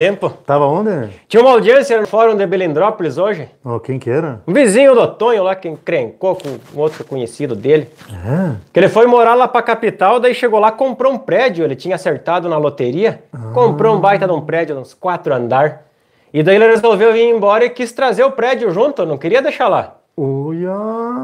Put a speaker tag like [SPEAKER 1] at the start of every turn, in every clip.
[SPEAKER 1] Tempo. Tava onde? Tinha uma audiência no fórum de Belindrópolis hoje. Oh, quem que era? Um vizinho do Tonho lá, que encrencou com um outro conhecido dele. É? Que ele foi morar lá pra capital, daí chegou lá, comprou um prédio, ele tinha acertado na loteria. Ah. Comprou um baita de um prédio, uns quatro andar. E daí ele resolveu vir embora e quis trazer o prédio junto, não queria deixar lá. Uia.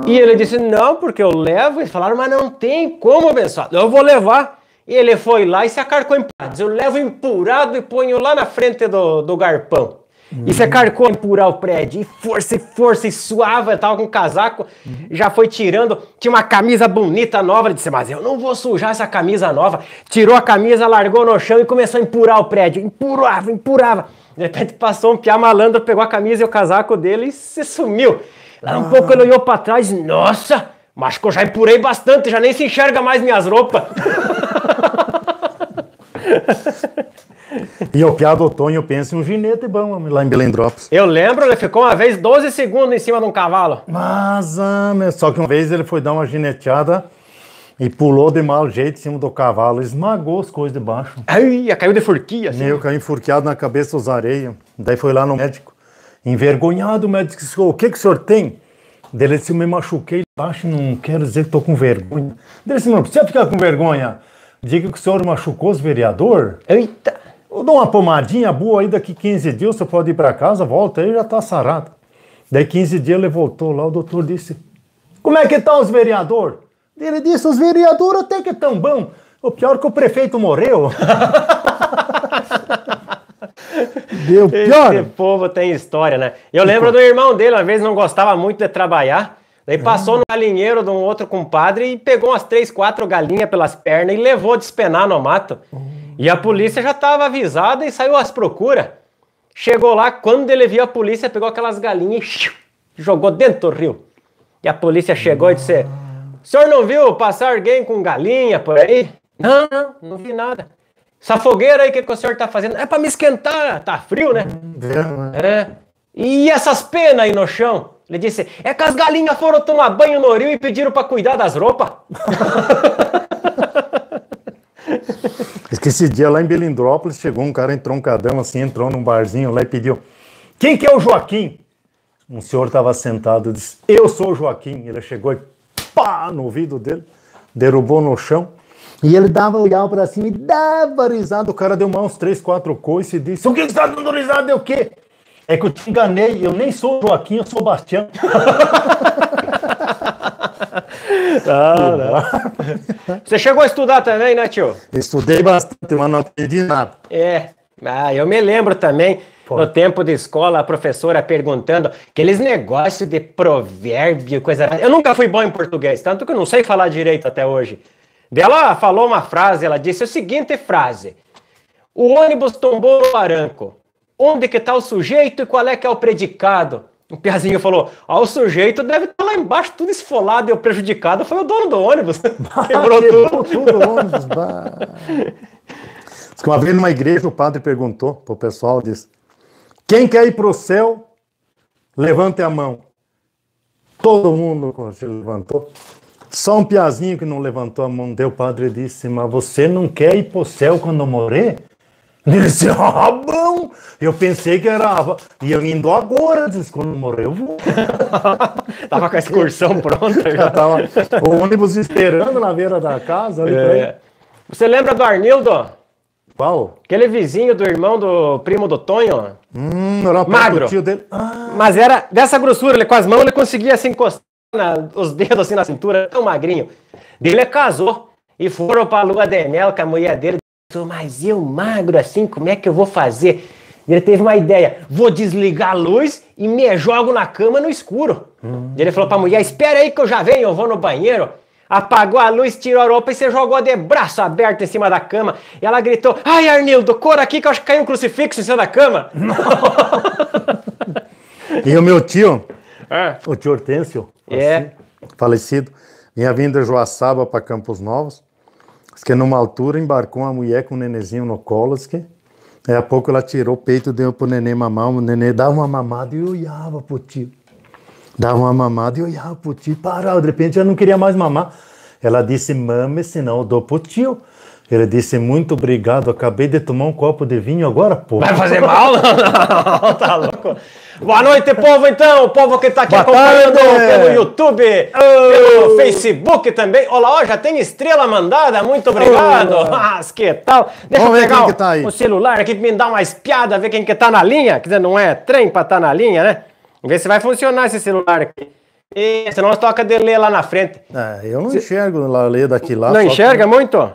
[SPEAKER 1] E ele disse, não, porque eu levo. E falaram, mas não tem como, pessoal. Eu vou levar. Ele foi lá e se acarcou empurrado. Eu levo empurrado e ponho lá na frente do, do garpão. Uhum. E se acarcou em empurar o prédio. E força, e força, e suava. Eu tava com um casaco, uhum. já foi tirando. Tinha uma camisa bonita nova. Ele disse, mas eu não vou sujar essa camisa nova. Tirou a camisa, largou no chão e começou a empurar o prédio. Empurava, empurava. De repente passou um piá malandro, pegou a camisa e o casaco dele e se sumiu. Lá um ah. pouco ele olhou para trás, nossa, mas que eu já empurei bastante, já nem se enxerga mais minhas roupas.
[SPEAKER 2] e o piado Otonho pensa em um ginete bom lá em Belendrops? Eu lembro, ele ficou uma vez 12 segundos em cima de um cavalo. Mas, ah, só que uma vez ele foi dar uma gineteada e pulou de mau jeito em cima do cavalo, esmagou as coisas de baixo. Ai, caiu de furquia. assim. Eu caí enfurqueado na cabeça os areia. Daí foi lá no médico. Envergonhado, o médico disse: O que, que o senhor tem? Dele se eu me machuquei baixo, não quero dizer que estou com vergonha. Dele se não precisa ficar com vergonha. Diga que o senhor machucou os vereador. Eita! Eu dou uma pomadinha boa aí, daqui 15 dias você pode ir para casa, volta aí, já está sarado. Daí 15 dias ele voltou lá, o doutor disse, como é que estão tá os vereador? Ele disse, os vereadores até que tão bom. O pior é que o prefeito morreu. Deu
[SPEAKER 1] pior. Esse povo tem história, né? Eu lembro do irmão dele, uma vez não gostava muito de trabalhar. Daí passou ah. no galinheiro de um outro compadre e pegou umas três, quatro galinhas pelas pernas e levou a despenar no mato. Hum. E a polícia já estava avisada e saiu às procuras. Chegou lá, quando ele viu a polícia, pegou aquelas galinhas e jogou dentro do rio. E a polícia chegou e disse: O ah. senhor não viu passar alguém com galinha por aí? Não, não, não vi nada. Essa fogueira aí, o que, que o senhor tá fazendo? É para me esquentar, tá frio, né? É. E essas penas aí no chão? Ele disse, é que as galinhas foram tomar banho no rio e pediram para cuidar das roupas.
[SPEAKER 2] Esqueci esse dia lá em Belindrópolis chegou um cara entroncadão assim, entrou num barzinho lá e pediu: Quem que é o Joaquim? Um senhor estava sentado e disse: Eu sou o Joaquim. Ele chegou e pá no ouvido dele, derrubou no chão. E ele dava legal para cima e dava risada. O cara deu mãos uns três, quatro coisas e disse: O que, está dando risada? É o quê? É que eu te enganei, eu nem sou Joaquim, eu sou o Bastião. Ah, Você chegou a
[SPEAKER 1] estudar também, né, tio? Estudei bastante, mas não aprendi nada. É. Ah, eu me lembro também, Pô. no tempo de escola, a professora perguntando aqueles negócios de provérbio, coisa. Eu nunca fui bom em português, tanto que eu não sei falar direito até hoje. Ela falou uma frase, ela disse a seguinte frase. O ônibus tombou no Aranco. Onde que está o sujeito e qual é que é o predicado? O Piazinho falou: ah, o sujeito deve estar tá lá embaixo, tudo esfolado e o prejudicado foi o dono do ônibus. Quebrou tudo. tudo
[SPEAKER 2] o ônibus. uma vez numa igreja o padre perguntou pro pessoal: disse, Quem quer ir pro céu? Levante a mão. Todo mundo se levantou. Só um piazinho que não levantou a mão. Deu padre disse: Mas você não quer ir pro céu quando morrer? Ele disse: Ah, bom! Eu pensei que era. E eu indo agora, disse: Quando morrer, eu vou. tava com a excursão pronta já. tava o ônibus esperando na beira da casa. É.
[SPEAKER 1] Você lembra do Arnildo? Qual? Aquele vizinho do irmão do primo do Tonho.
[SPEAKER 2] Hum, era Magro. Ah.
[SPEAKER 1] Mas era dessa grossura, ele, com as mãos ele conseguia se encostar na, os dedos assim na cintura, tão magrinho. Ele é, casou e foram pra lua de mel com a mulher dele. Mas eu magro assim, como é que eu vou fazer? Ele teve uma ideia: vou desligar a luz e me jogo na cama no escuro. Hum. Ele falou pra mulher: espera aí que eu já venho, eu vou no banheiro. Apagou a luz, tirou a roupa e se jogou de braço aberto em cima da cama. E ela gritou: Ai, Arnildo, cor aqui que eu acho que caiu um crucifixo em cima da cama.
[SPEAKER 2] e o meu tio, é. O tio Hortêncio, é. Assim, falecido, vinha vindo de Joaçaba para Campos Novos. Diz que numa altura embarcou uma mulher com um nenenzinho no colo, diz que Daí a pouco ela tirou o peito, deu pro neném mamar, o neném dava uma mamada e olhava pro tio. Dava uma mamada e olhava pro tio, parava, de repente ela não queria mais mamar. Ela disse, mame, senão eu dou pro tio. Ele disse: Muito obrigado, acabei de tomar um copo de vinho agora, pô. Vai fazer mal?
[SPEAKER 1] Não, não, tá louco. Boa noite, povo, então. O povo que tá aqui Boa acompanhando tarde. pelo YouTube, oh. pelo Facebook também. Olá, ó, já tem estrela mandada, muito obrigado. Oh. Ah, Mas que tal? Deixa Vamos eu pegar o, tá o, celular aqui pra me dar uma espiada, ver quem que tá na linha. Quer dizer, não é trem pra tá na linha, né? Vamos ver se vai funcionar esse celular aqui. E, senão nós toca de ler lá na frente.
[SPEAKER 2] É, eu não enxergo lá, ler daqui lá. Não enxerga que... muito?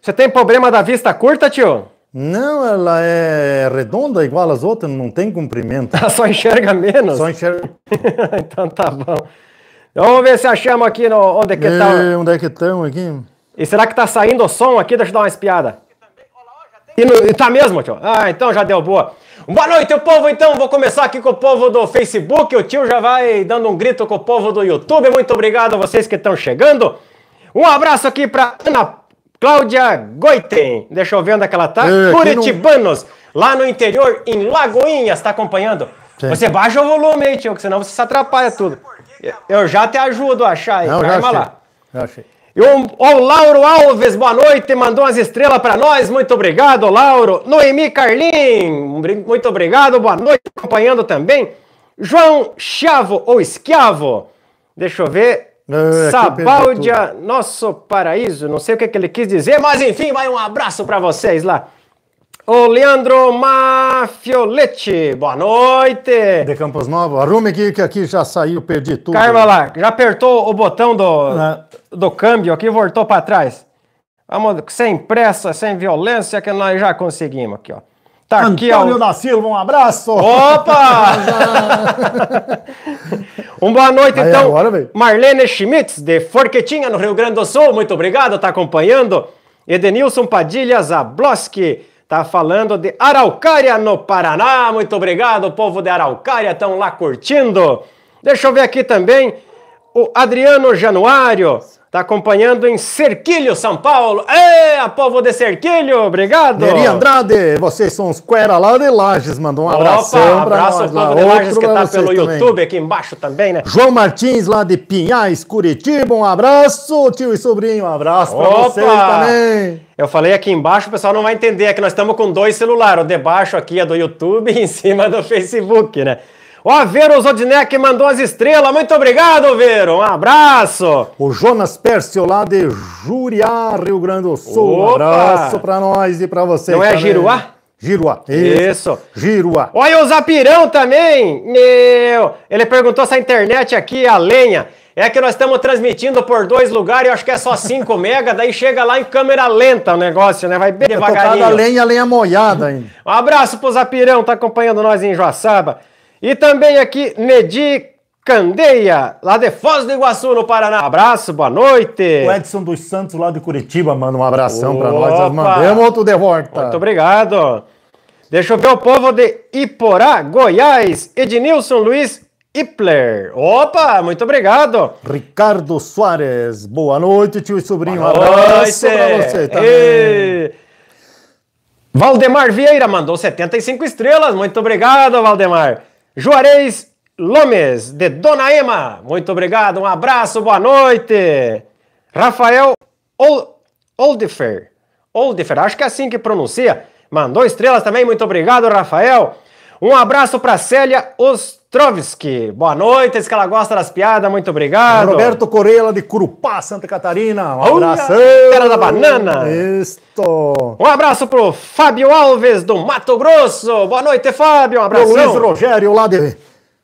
[SPEAKER 2] Você tem problema da vista curta, tio? Não, ela é redonda igual às outras, não tem comprimento. Ela só enxerga menos? Só enxerga. então tá bom. Então, vamos ver se achamos aqui no, onde é que tá. onde é que estão aqui? E será que tá
[SPEAKER 1] saindo o som aqui? Deixa eu dar uma espiada. E, no, e tá mesmo, tio? Ah, então já deu boa. Boa noite, o povo, então. Vou começar aqui com o povo do Facebook. O tio já vai dando um grito com o povo do YouTube. Muito obrigado a vocês que estão chegando. Um abraço aqui para Ana Cláudia Goiten, deixa eu ver onde é que ela tá. É, Curitibanos, não... lá no interior, em Lagoinhas, está acompanhando. Sim. Você baixa o volume aí, tio, que senão você se atrapalha tudo. Eu já te ajudo a achar aí. Não, já achei. lá. Já achei. E o, o, Lauro Alves, boa noite, mandou umas estrelas para nós, muito obrigado, Lauro. Noemi Carlin, muito obrigado, boa noite, acompanhando também. João Chavo, ou Esquiavo, deixa eu ver, é, é, é Sabáudia, nosso paraíso. Não sei o que, é que ele quis dizer, mas enfim, vai um abraço para vocês lá. O Leandro Mafioletti, boa noite. De Campos Novo. arrume aqui que aqui já saiu, perdi tudo. Carma lá, já apertou o botão do, é. do câmbio aqui voltou para trás. Vamos, sem pressa, sem violência, que nós já conseguimos aqui, ó. Tá Antônio aqui, ó. da
[SPEAKER 2] Silva, um abraço! Opa! um boa noite,
[SPEAKER 1] Aí então. Agora, Marlene Schmitz, de Forquetinha, no Rio Grande do Sul. Muito obrigado, tá acompanhando. Edenilson Padilha Zabloski, tá falando de Araucária, no Paraná. Muito obrigado, povo de Araucária, estão lá curtindo. Deixa eu ver aqui também o Adriano Januário. Tá acompanhando em Cerquilho, São Paulo. É, a povo de Cerquilho, obrigado. Neri
[SPEAKER 2] Andrade, vocês são os Quera lá de Lages, mandou um Opa, abração abraço ao povo lá. de Lages Outro que tá pelo também. YouTube
[SPEAKER 1] aqui embaixo também, né? João
[SPEAKER 2] Martins lá de Pinhais, Curitiba, um abraço, tio e sobrinho, um abraço Opa. pra vocês também.
[SPEAKER 1] Eu falei aqui embaixo, o pessoal não vai entender, é que nós estamos com dois celulares, o de baixo aqui é do YouTube e em cima do Facebook, né? Ó, Vero Zodinek mandou as estrelas. Muito
[SPEAKER 2] obrigado, Vero. Um abraço. O Jonas Pércio lá de Juriá, Rio Grande do Sul. Opa. Um abraço pra nós e pra vocês. Não é Giruá? Giruá. Isso. Isso. Giruá.
[SPEAKER 1] Olha o Zapirão também. Meu. Ele perguntou se a internet aqui, é a lenha. É que nós estamos transmitindo por dois lugares, eu acho que é só 5 mega, daí chega lá em câmera lenta o negócio, né? Vai bem é devagarinho. A lenha,
[SPEAKER 2] lenha molhada ainda.
[SPEAKER 1] Um abraço pro Zapirão, tá acompanhando nós em Joaçaba. E também aqui Nedi Candeia, lá de Foz do Iguaçu, no Paraná. Abraço, boa noite. O
[SPEAKER 2] Edson dos Santos, lá de Curitiba, manda um abração para nós. Nós mandamos outro de volta.
[SPEAKER 1] Muito obrigado. Deixa eu ver o povo de Iporá, Goiás, Ednilson Luiz Ipler. Opa, muito
[SPEAKER 2] obrigado. Ricardo Soares, boa noite, tio e sobrinho. Boa noite. Abraço para você também.
[SPEAKER 1] E... Valdemar Vieira mandou 75 estrelas. Muito obrigado, Valdemar. Juarez Lomes, de Dona Ema, muito obrigado, um abraço, boa noite. Rafael Oldifer, Oldifer, acho que é assim que pronuncia, mandou estrelas também, muito obrigado, Rafael. Um abraço para Célia Os Trovski, Boa noite, esse que ela gosta das piadas, muito obrigado. Roberto Corella de Curupá,
[SPEAKER 2] Santa Catarina. Um abraço. da Banana. Isto.
[SPEAKER 1] Um abraço pro Fábio Alves do
[SPEAKER 2] Mato Grosso. Boa noite, Fábio. Um abraço. Luiz Rogério lá de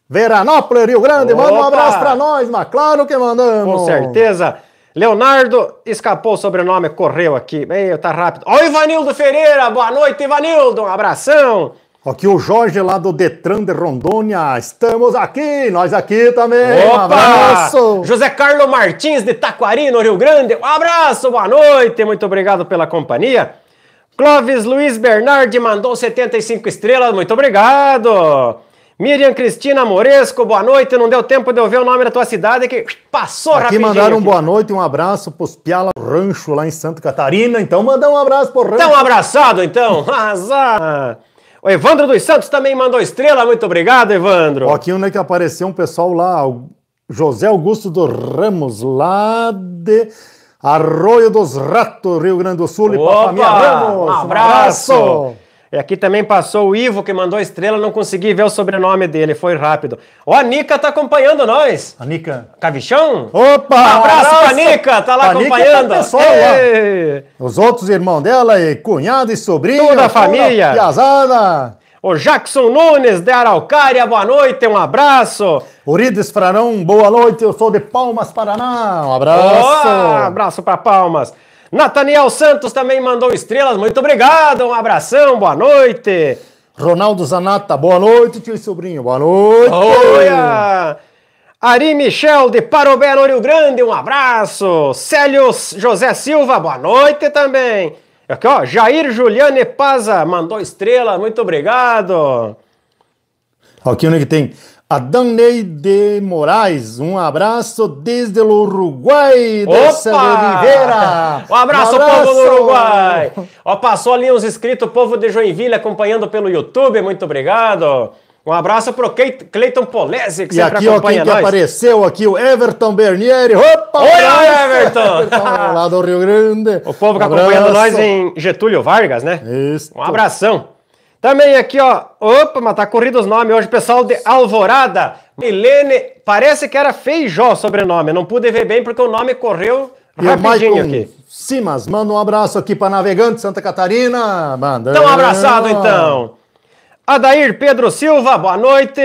[SPEAKER 2] Veranópolis, Rio Grande. Opa. Manda um abraço pra nós, mas claro que mandamos. Com certeza.
[SPEAKER 1] Leonardo escapou o sobrenome, correu
[SPEAKER 2] aqui. Meio, tá rápido. Ó, Ivanildo Ferreira. Boa noite, Ivanildo. Um abração. Aqui o Jorge lá do Detran de Rondônia. Estamos aqui, nós aqui também. Opa! Um abraço!
[SPEAKER 1] José Carlos Martins de Taquari, no Rio Grande. Um abraço, boa noite, muito obrigado pela companhia. Clóvis Luiz Bernardi mandou 75 estrelas, muito obrigado. Miriam Cristina Moresco, boa noite. Não deu tempo de eu ver o nome da tua cidade que passou aqui rapidinho. mandaram aqui. boa
[SPEAKER 2] noite, um abraço pros Piala Rancho lá em Santa Catarina. Então mandar um abraço pro Rancho. Tão abraçado então. Azar. O Evandro dos
[SPEAKER 1] Santos também mandou estrela. Muito obrigado, Evandro. Ó,
[SPEAKER 2] aqui onde é que apareceu um pessoal lá, o José Augusto dos Ramos, lá de Arroio dos Ratos, Rio Grande do Sul. Opa, e pra Ramos. Um abraço. Um abraço.
[SPEAKER 1] E aqui também passou o Ivo, que mandou estrela, não consegui ver o sobrenome dele, foi rápido. Ó, a Nica tá acompanhando nós. A Nica. Cavichão? Opa! Um abraço nossa. pra Nica, tá lá a é acompanhando. Tá pessoal,
[SPEAKER 2] Os outros irmãos dela, e cunhado e sobrinho. Toda a família. Piazada. O
[SPEAKER 1] Jackson Nunes, de Araucária, boa noite, um abraço. Urides Franão, boa noite, eu sou de Palmas, Paraná, um abraço. Oh, abraço para Palmas. Nathaniel Santos também mandou estrelas. Muito obrigado, um abração, boa noite. Ronaldo Zanata, boa noite, tio e sobrinho, boa noite. Olha! Ari Michel de Parobelo, Rio Grande, um abraço. Célio José Silva, boa noite também. Aqui, ó, Jair Juliane Paza mandou estrela, muito obrigado.
[SPEAKER 2] Aqui onde que tem a Danley de Moraes, um abraço desde o Uruguai, dessa Oliveira. Um abraço, abraço, povo do Uruguai.
[SPEAKER 1] Ó, passou ali uns inscritos, povo de Joinville acompanhando pelo YouTube, muito obrigado. Um abraço pro Cleiton Polese, que e sempre aqui, acompanha ó, quem nós. apareceu
[SPEAKER 2] aqui, o Everton Bernieri. Opa! Oi, Everton! Everton lá do Rio Grande. O povo que um acompanhando nós em Getúlio Vargas, né?
[SPEAKER 1] Isso. Um abração. Também aqui, ó. Opa, mas tá corrido os nomes hoje, pessoal de Alvorada. Helene, parece que era Feijó o sobrenome. Não pude ver bem porque o nome correu e é rapidinho aqui.
[SPEAKER 2] Simas, manda um abraço aqui para Navegante Santa Catarina. Mandando. Então abraçado então. Adair
[SPEAKER 1] Pedro Silva, boa noite.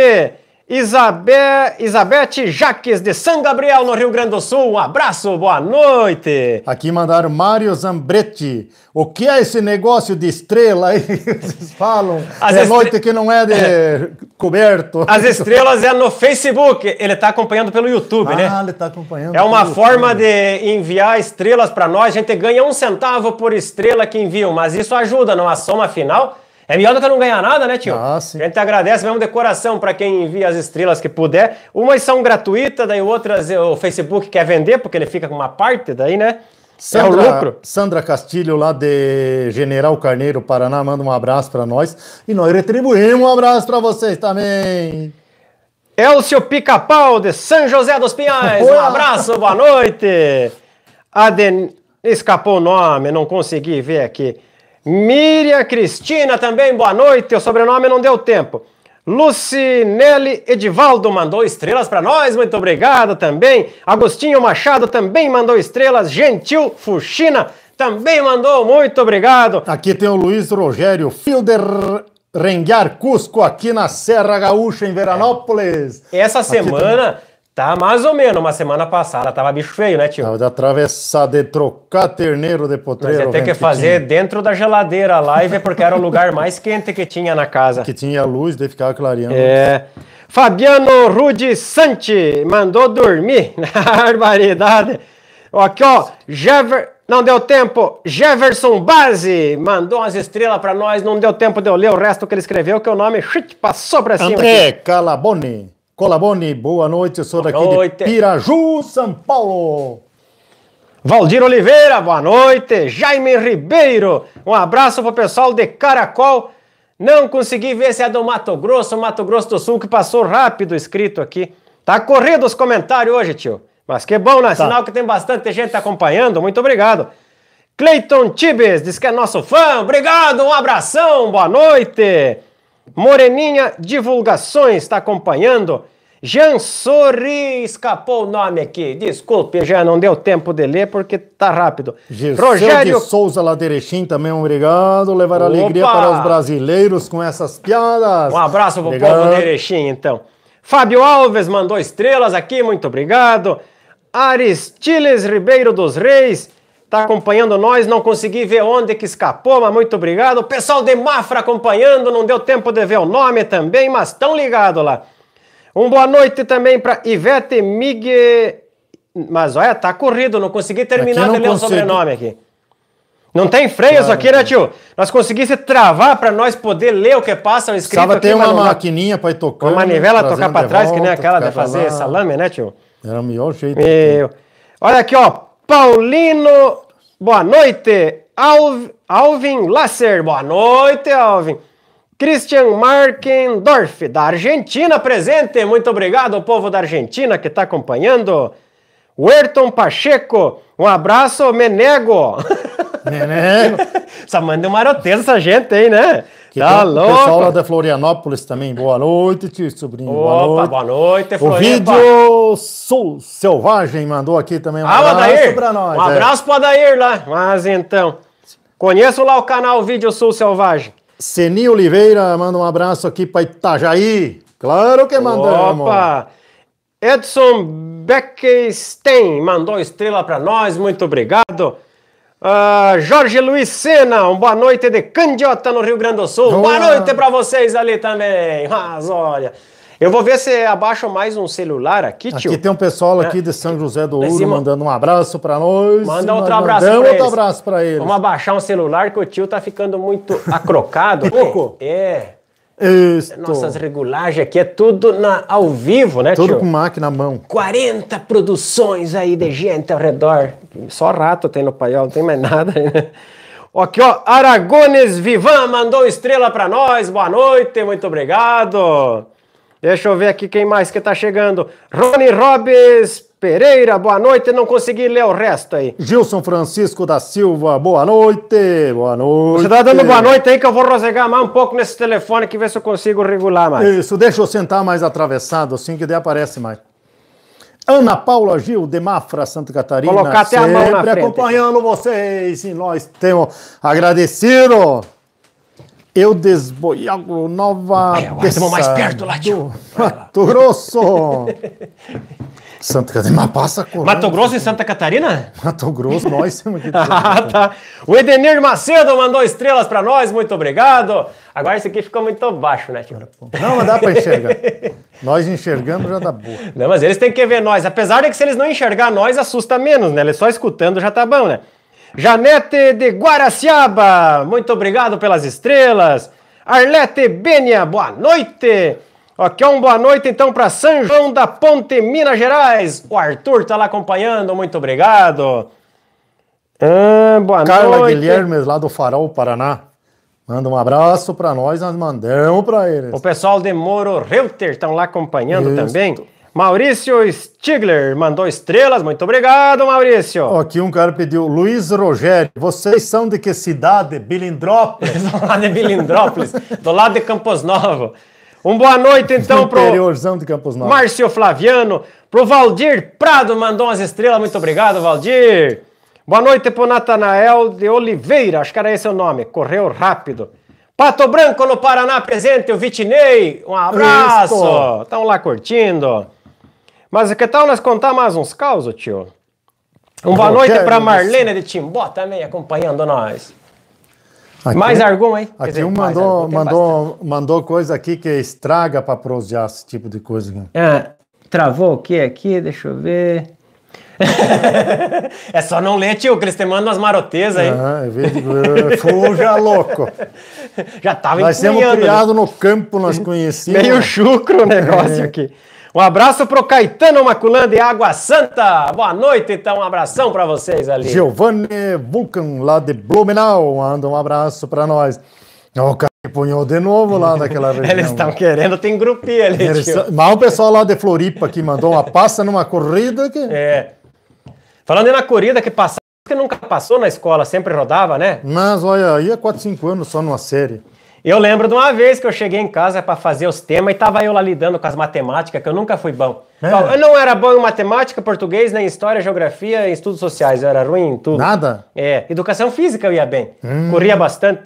[SPEAKER 1] Isabé, Isabete Jaques de São
[SPEAKER 2] Gabriel, no Rio Grande do Sul. Um abraço, boa noite. Aqui mandaram Mário Zambretti. O que é esse negócio de estrela aí? Vocês falam. As é estre... noite que não é de é. coberto. As estrelas
[SPEAKER 1] é no Facebook. Ele está acompanhando pelo YouTube, ah, né? Ah,
[SPEAKER 2] ele está acompanhando. É uma forma
[SPEAKER 1] YouTube. de enviar estrelas para nós. A gente ganha um centavo por estrela que enviam, mas isso ajuda numa soma final é melhor do que não ganhar nada, né, tio? Ah, sim. A gente agradece mesmo é decoração para quem envia as estrelas que puder. Umas são gratuitas, daí outras eh, o Facebook quer vender, porque ele fica com uma parte daí, né? Sandra, é o lucro.
[SPEAKER 2] Sandra Castilho, lá de General Carneiro, Paraná, manda um abraço para nós. E nós retribuímos um abraço para vocês também. Elcio Pica-Pau, de São José dos
[SPEAKER 1] Pinhais. um abraço, boa noite. Aden... Escapou o nome, não consegui ver aqui. Miriam Cristina também, boa noite. O sobrenome não deu tempo. Lucinelli Edivaldo mandou estrelas para nós, muito obrigado também. Agostinho Machado também mandou estrelas. Gentil Fuxina também
[SPEAKER 2] mandou, muito obrigado. Aqui tem o Luiz Rogério Fielder Rengar Cusco, aqui na Serra Gaúcha, em Veranópolis. Essa semana Tá mais ou menos,
[SPEAKER 1] uma semana passada tava bicho feio, né, tio? Tava de
[SPEAKER 2] atravessar, de
[SPEAKER 1] trocar
[SPEAKER 2] terneiro de potreiro. Você tem né, que fazer que
[SPEAKER 1] dentro da geladeira a live, porque era o lugar mais quente que tinha na casa. Que tinha luz, daí ficava clareando. É. Fabiano Rudi Santi mandou dormir. Barbaridade. Aqui, ó, Jever... Não deu tempo. Jefferson Base mandou umas estrelas para nós. Não deu tempo de eu ler o resto que ele escreveu, que o nome
[SPEAKER 2] chute, passou pra cima. André Calaboni. Colaboni, boa noite. Eu sou boa daqui noite. de Piraju, São Paulo. Valdir Oliveira, boa noite.
[SPEAKER 1] Jaime Ribeiro, um abraço pro pessoal de Caracol. Não consegui ver se é do Mato Grosso, Mato Grosso do Sul, que passou rápido escrito aqui. Tá corrido os comentários hoje, tio. Mas que bom, né? Tá. Sinal que tem bastante gente acompanhando. Muito obrigado. Cleiton Tibes diz que é nosso fã. Obrigado, um abração, boa noite. Moreninha Divulgações está acompanhando. Jean Sorri, escapou o nome aqui. Desculpe, já não deu tempo de ler porque tá rápido. Giseu Rogério de
[SPEAKER 2] Souza Laderechim também, obrigado. Levar Opa! alegria para os brasileiros com essas piadas. Um abraço pro obrigado. povo
[SPEAKER 1] Erechim, então. Fábio Alves mandou estrelas aqui, muito obrigado. Aristiles Ribeiro dos Reis, está acompanhando nós, não consegui ver onde que escapou, mas muito obrigado. O pessoal de Mafra acompanhando, não deu tempo de ver o nome também, mas estão ligado lá. Um boa noite também para Ivete Migue. Mas olha, tá corrido, não consegui terminar não de ler consigo. o sobrenome aqui. Não tem freios claro, aqui, né, tio? Nós conseguisse travar para nós poder ler o que passa o escrito. Precisava ter uma maquininha
[SPEAKER 2] para ir tocando. Uma manivela tocar para trás, volta, que nem aquela de fazer lá. salame, né, tio? Era o
[SPEAKER 1] melhor jeito. Olha aqui, ó. Paulino, boa noite. Alv, Alvin Lasser, boa noite, Alvin. Christian Markendorf, da Argentina presente. Muito obrigado ao povo da Argentina que está acompanhando. Werton Pacheco, um abraço, Menego. Menego. Só manda um maroteiro essa gente aí, né? Que tá tem, louco. O pessoal lá da Florianópolis
[SPEAKER 2] também. Boa noite, tio sobrinho. Opa, boa
[SPEAKER 1] noite, boa noite O
[SPEAKER 2] vídeo Sul Selvagem mandou aqui também um ah, abraço Adair. pra nós. Um é. abraço é.
[SPEAKER 1] pro Adair lá. Mas então,
[SPEAKER 2] conheço lá o canal Vídeo Sul Selvagem. Seni Oliveira manda um abraço aqui pra Itajaí. Claro que mandamos. Opa! Edson
[SPEAKER 1] Beckstein mandou estrela para nós, muito obrigado. Ah, Jorge Luiz Sena, um boa noite de Candiota no Rio Grande do Sul. Boa, boa noite para vocês ali também. Mas olha, eu vou ver se abaixo mais um celular aqui,
[SPEAKER 2] tio. Aqui tem um pessoal é. aqui de São José do Ouro mandando um abraço para nós. Manda outro abraço para outro
[SPEAKER 1] abraço para eles. Vamos abaixar um celular que o tio tá ficando muito acrocado. Pouco. É. Nossas regulagens aqui é tudo na, ao vivo, né, tudo tio? Tudo com máquina na mão. 40 produções aí de gente ao redor. Só rato tem no paiol, não tem mais nada aí, né? Aqui, ó, Aragones Vivan mandou estrela pra nós. Boa noite, muito obrigado. Deixa eu ver aqui quem mais que tá chegando. Rony Robes Pereira, boa noite. Não consegui ler o resto aí.
[SPEAKER 2] Gilson Francisco da Silva, boa noite. Boa noite. Você tá dando boa noite
[SPEAKER 1] aí que eu vou rosegar mais um pouco nesse telefone que ver se eu consigo
[SPEAKER 2] regular mais. Isso, deixa eu sentar mais atravessado assim que daí aparece mais. Ana Paula Gil, de Mafra, Santa Catarina. Colocar até a mão na frente. Então. acompanhando vocês. E nós temos agradecido. Eu desboiago Nova Ai, eu Peça. mais perto, lá Latinho. Mato Grosso. Santa Catarina. Mas
[SPEAKER 1] passa corona. Mato Grosso e Santa Catarina? Mato Grosso, nós temos aqui. ah, tá. O Edenir Macedo mandou estrelas para nós, muito obrigado. Agora isso aqui ficou muito baixo, né, Não, mas dá para enxergar. nós enxergando já dá boa. Não, mas eles têm que ver nós. Apesar de que se eles não enxergar nós, assusta menos, né? Eles só escutando já tá bom, né? Janete de Guaraciaba, muito obrigado pelas estrelas. Arlete Benia, boa noite. Ok, um boa noite então para São João da Ponte, Minas Gerais. O Arthur tá lá acompanhando, muito obrigado.
[SPEAKER 2] Ah, boa Carla noite. Guilherme, lá do Farol Paraná. Manda um abraço para nós, nós mandamos para eles. O
[SPEAKER 1] pessoal de Moro Reuter estão lá acompanhando Isso. também. Maurício Stigler mandou estrelas, muito obrigado, Maurício.
[SPEAKER 2] aqui um cara pediu, Luiz Rogério, vocês são de que cidade? Bilindrópolis? do
[SPEAKER 1] lá de Bilindrópolis, do lado de Campos Novo. Um boa noite então pro
[SPEAKER 2] interiorzão de Campos Novos.
[SPEAKER 1] Márcio Flaviano, pro Valdir Prado mandou umas estrelas, muito obrigado, Valdir. Boa noite pro Natanael de Oliveira, acho que era esse o nome, correu rápido. Pato Branco no Paraná presente, o Vitinei, um abraço. Estão lá curtindo. Mas que tal nós contar mais
[SPEAKER 2] uns causos, tio? Um boa noite para Marlene
[SPEAKER 1] de Timbó também acompanhando nós. Aqui, Mais é- argum
[SPEAKER 2] hein? Aqui dizer, um mandou, mandou, mandou coisa aqui que estraga para prosear esse tipo de coisa. Né? É, travou o que aqui? Deixa eu ver.
[SPEAKER 1] é só não ler, tio, que eles te mandam as marotezas aí. Ah, é Fuja louco. Já tava Nós temos né? criado né?
[SPEAKER 2] no campo, nós conhecíamos. Meio chucro o é. negócio
[SPEAKER 1] aqui. Um abraço pro Caetano Maculando e Água Santa. Boa noite, então. Um abração para vocês ali.
[SPEAKER 2] Giovanni Vulcan, lá de Blumenau, manda um abraço para nós. O cara punhou de novo lá naquela região. Eles estão querendo, tem grupinha ali. Eles, Mas o pessoal lá de Floripa que mandou uma passa numa corrida. Que...
[SPEAKER 1] É. Falando na corrida que passava, que nunca passou na escola, sempre rodava, né?
[SPEAKER 2] Mas olha, ia 4, 5 anos só numa série.
[SPEAKER 1] Eu lembro de uma vez que eu cheguei em casa para fazer os temas e tava eu lá lidando com as matemáticas, que eu nunca fui bom. É. Eu não era bom em matemática, português, nem história, geografia, em estudos sociais. Eu era ruim em tudo. Nada? É. Educação física eu ia bem. Hum. Corria bastante.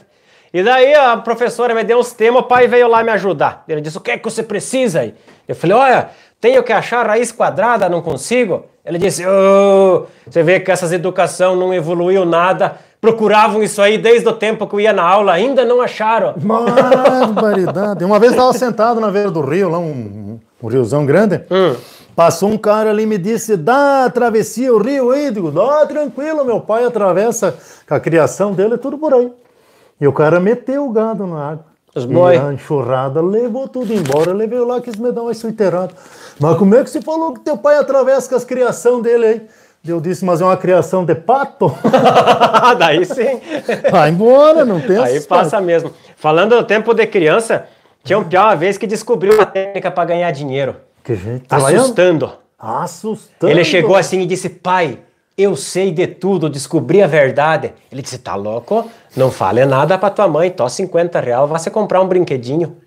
[SPEAKER 1] E daí a professora me deu uns temas, o pai veio lá me ajudar. Ele disse: O que é que você precisa aí? Eu falei: Olha, tenho que achar raiz quadrada, não consigo. Ele disse: oh, Você vê que essas educação não evoluiu nada, procuravam isso aí desde o tempo que eu ia na aula, ainda não acharam. Barbaridade.
[SPEAKER 2] Uma vez estava sentado na beira do rio, lá um, um riozão grande. Hum. Passou um cara ali e me disse: dá travessia o rio aí. Digo: dá, tranquilo, meu pai atravessa com a criação dele, tudo por aí. E o cara meteu o gado na água. Os boi. A enxurrada levou tudo embora, levei lá, quis me dar uma suiterada. Mas como é que você falou que teu pai atravessa com as criação dele aí? Eu disse, mas é uma criação de pato?
[SPEAKER 1] Daí sim. Vai
[SPEAKER 2] embora, não tem Aí passa
[SPEAKER 1] mesmo. Falando do tempo de criança, tinha um piá uma vez que descobriu uma técnica para ganhar dinheiro.
[SPEAKER 2] Que gente. Tá Assustando. Assustando.
[SPEAKER 1] Ele chegou assim e disse: Pai, eu sei de tudo, descobri a verdade. Ele disse: Tá louco? Não fale nada para tua mãe, tó 50 real, vá você comprar um brinquedinho.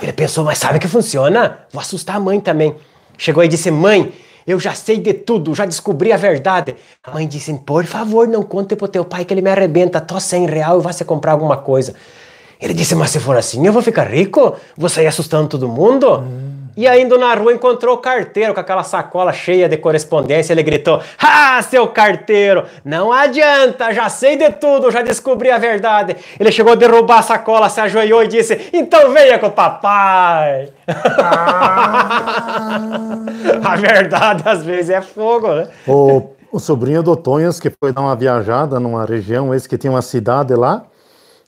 [SPEAKER 1] Ele pensou: Mas sabe que funciona? Vou assustar a mãe também. Chegou e disse: Mãe, eu já sei de tudo, já descobri a verdade. A mãe disse, por favor, não conte pro teu pai que ele me arrebenta, tô 100 real e vai se comprar alguma coisa. Ele disse, mas se for assim, eu vou ficar rico? Vou sair assustando todo mundo? Hum. E ainda na rua, encontrou o carteiro com aquela sacola cheia de correspondência. Ele gritou: Ah, seu carteiro, não adianta, já sei de tudo, já descobri a verdade. Ele chegou a derrubar a sacola, se ajoelhou e disse: Então venha com o papai. Ah. a verdade às vezes é fogo,
[SPEAKER 2] né? O, o sobrinho do Tonhas, que foi dar uma viajada numa região, esse que tem uma cidade lá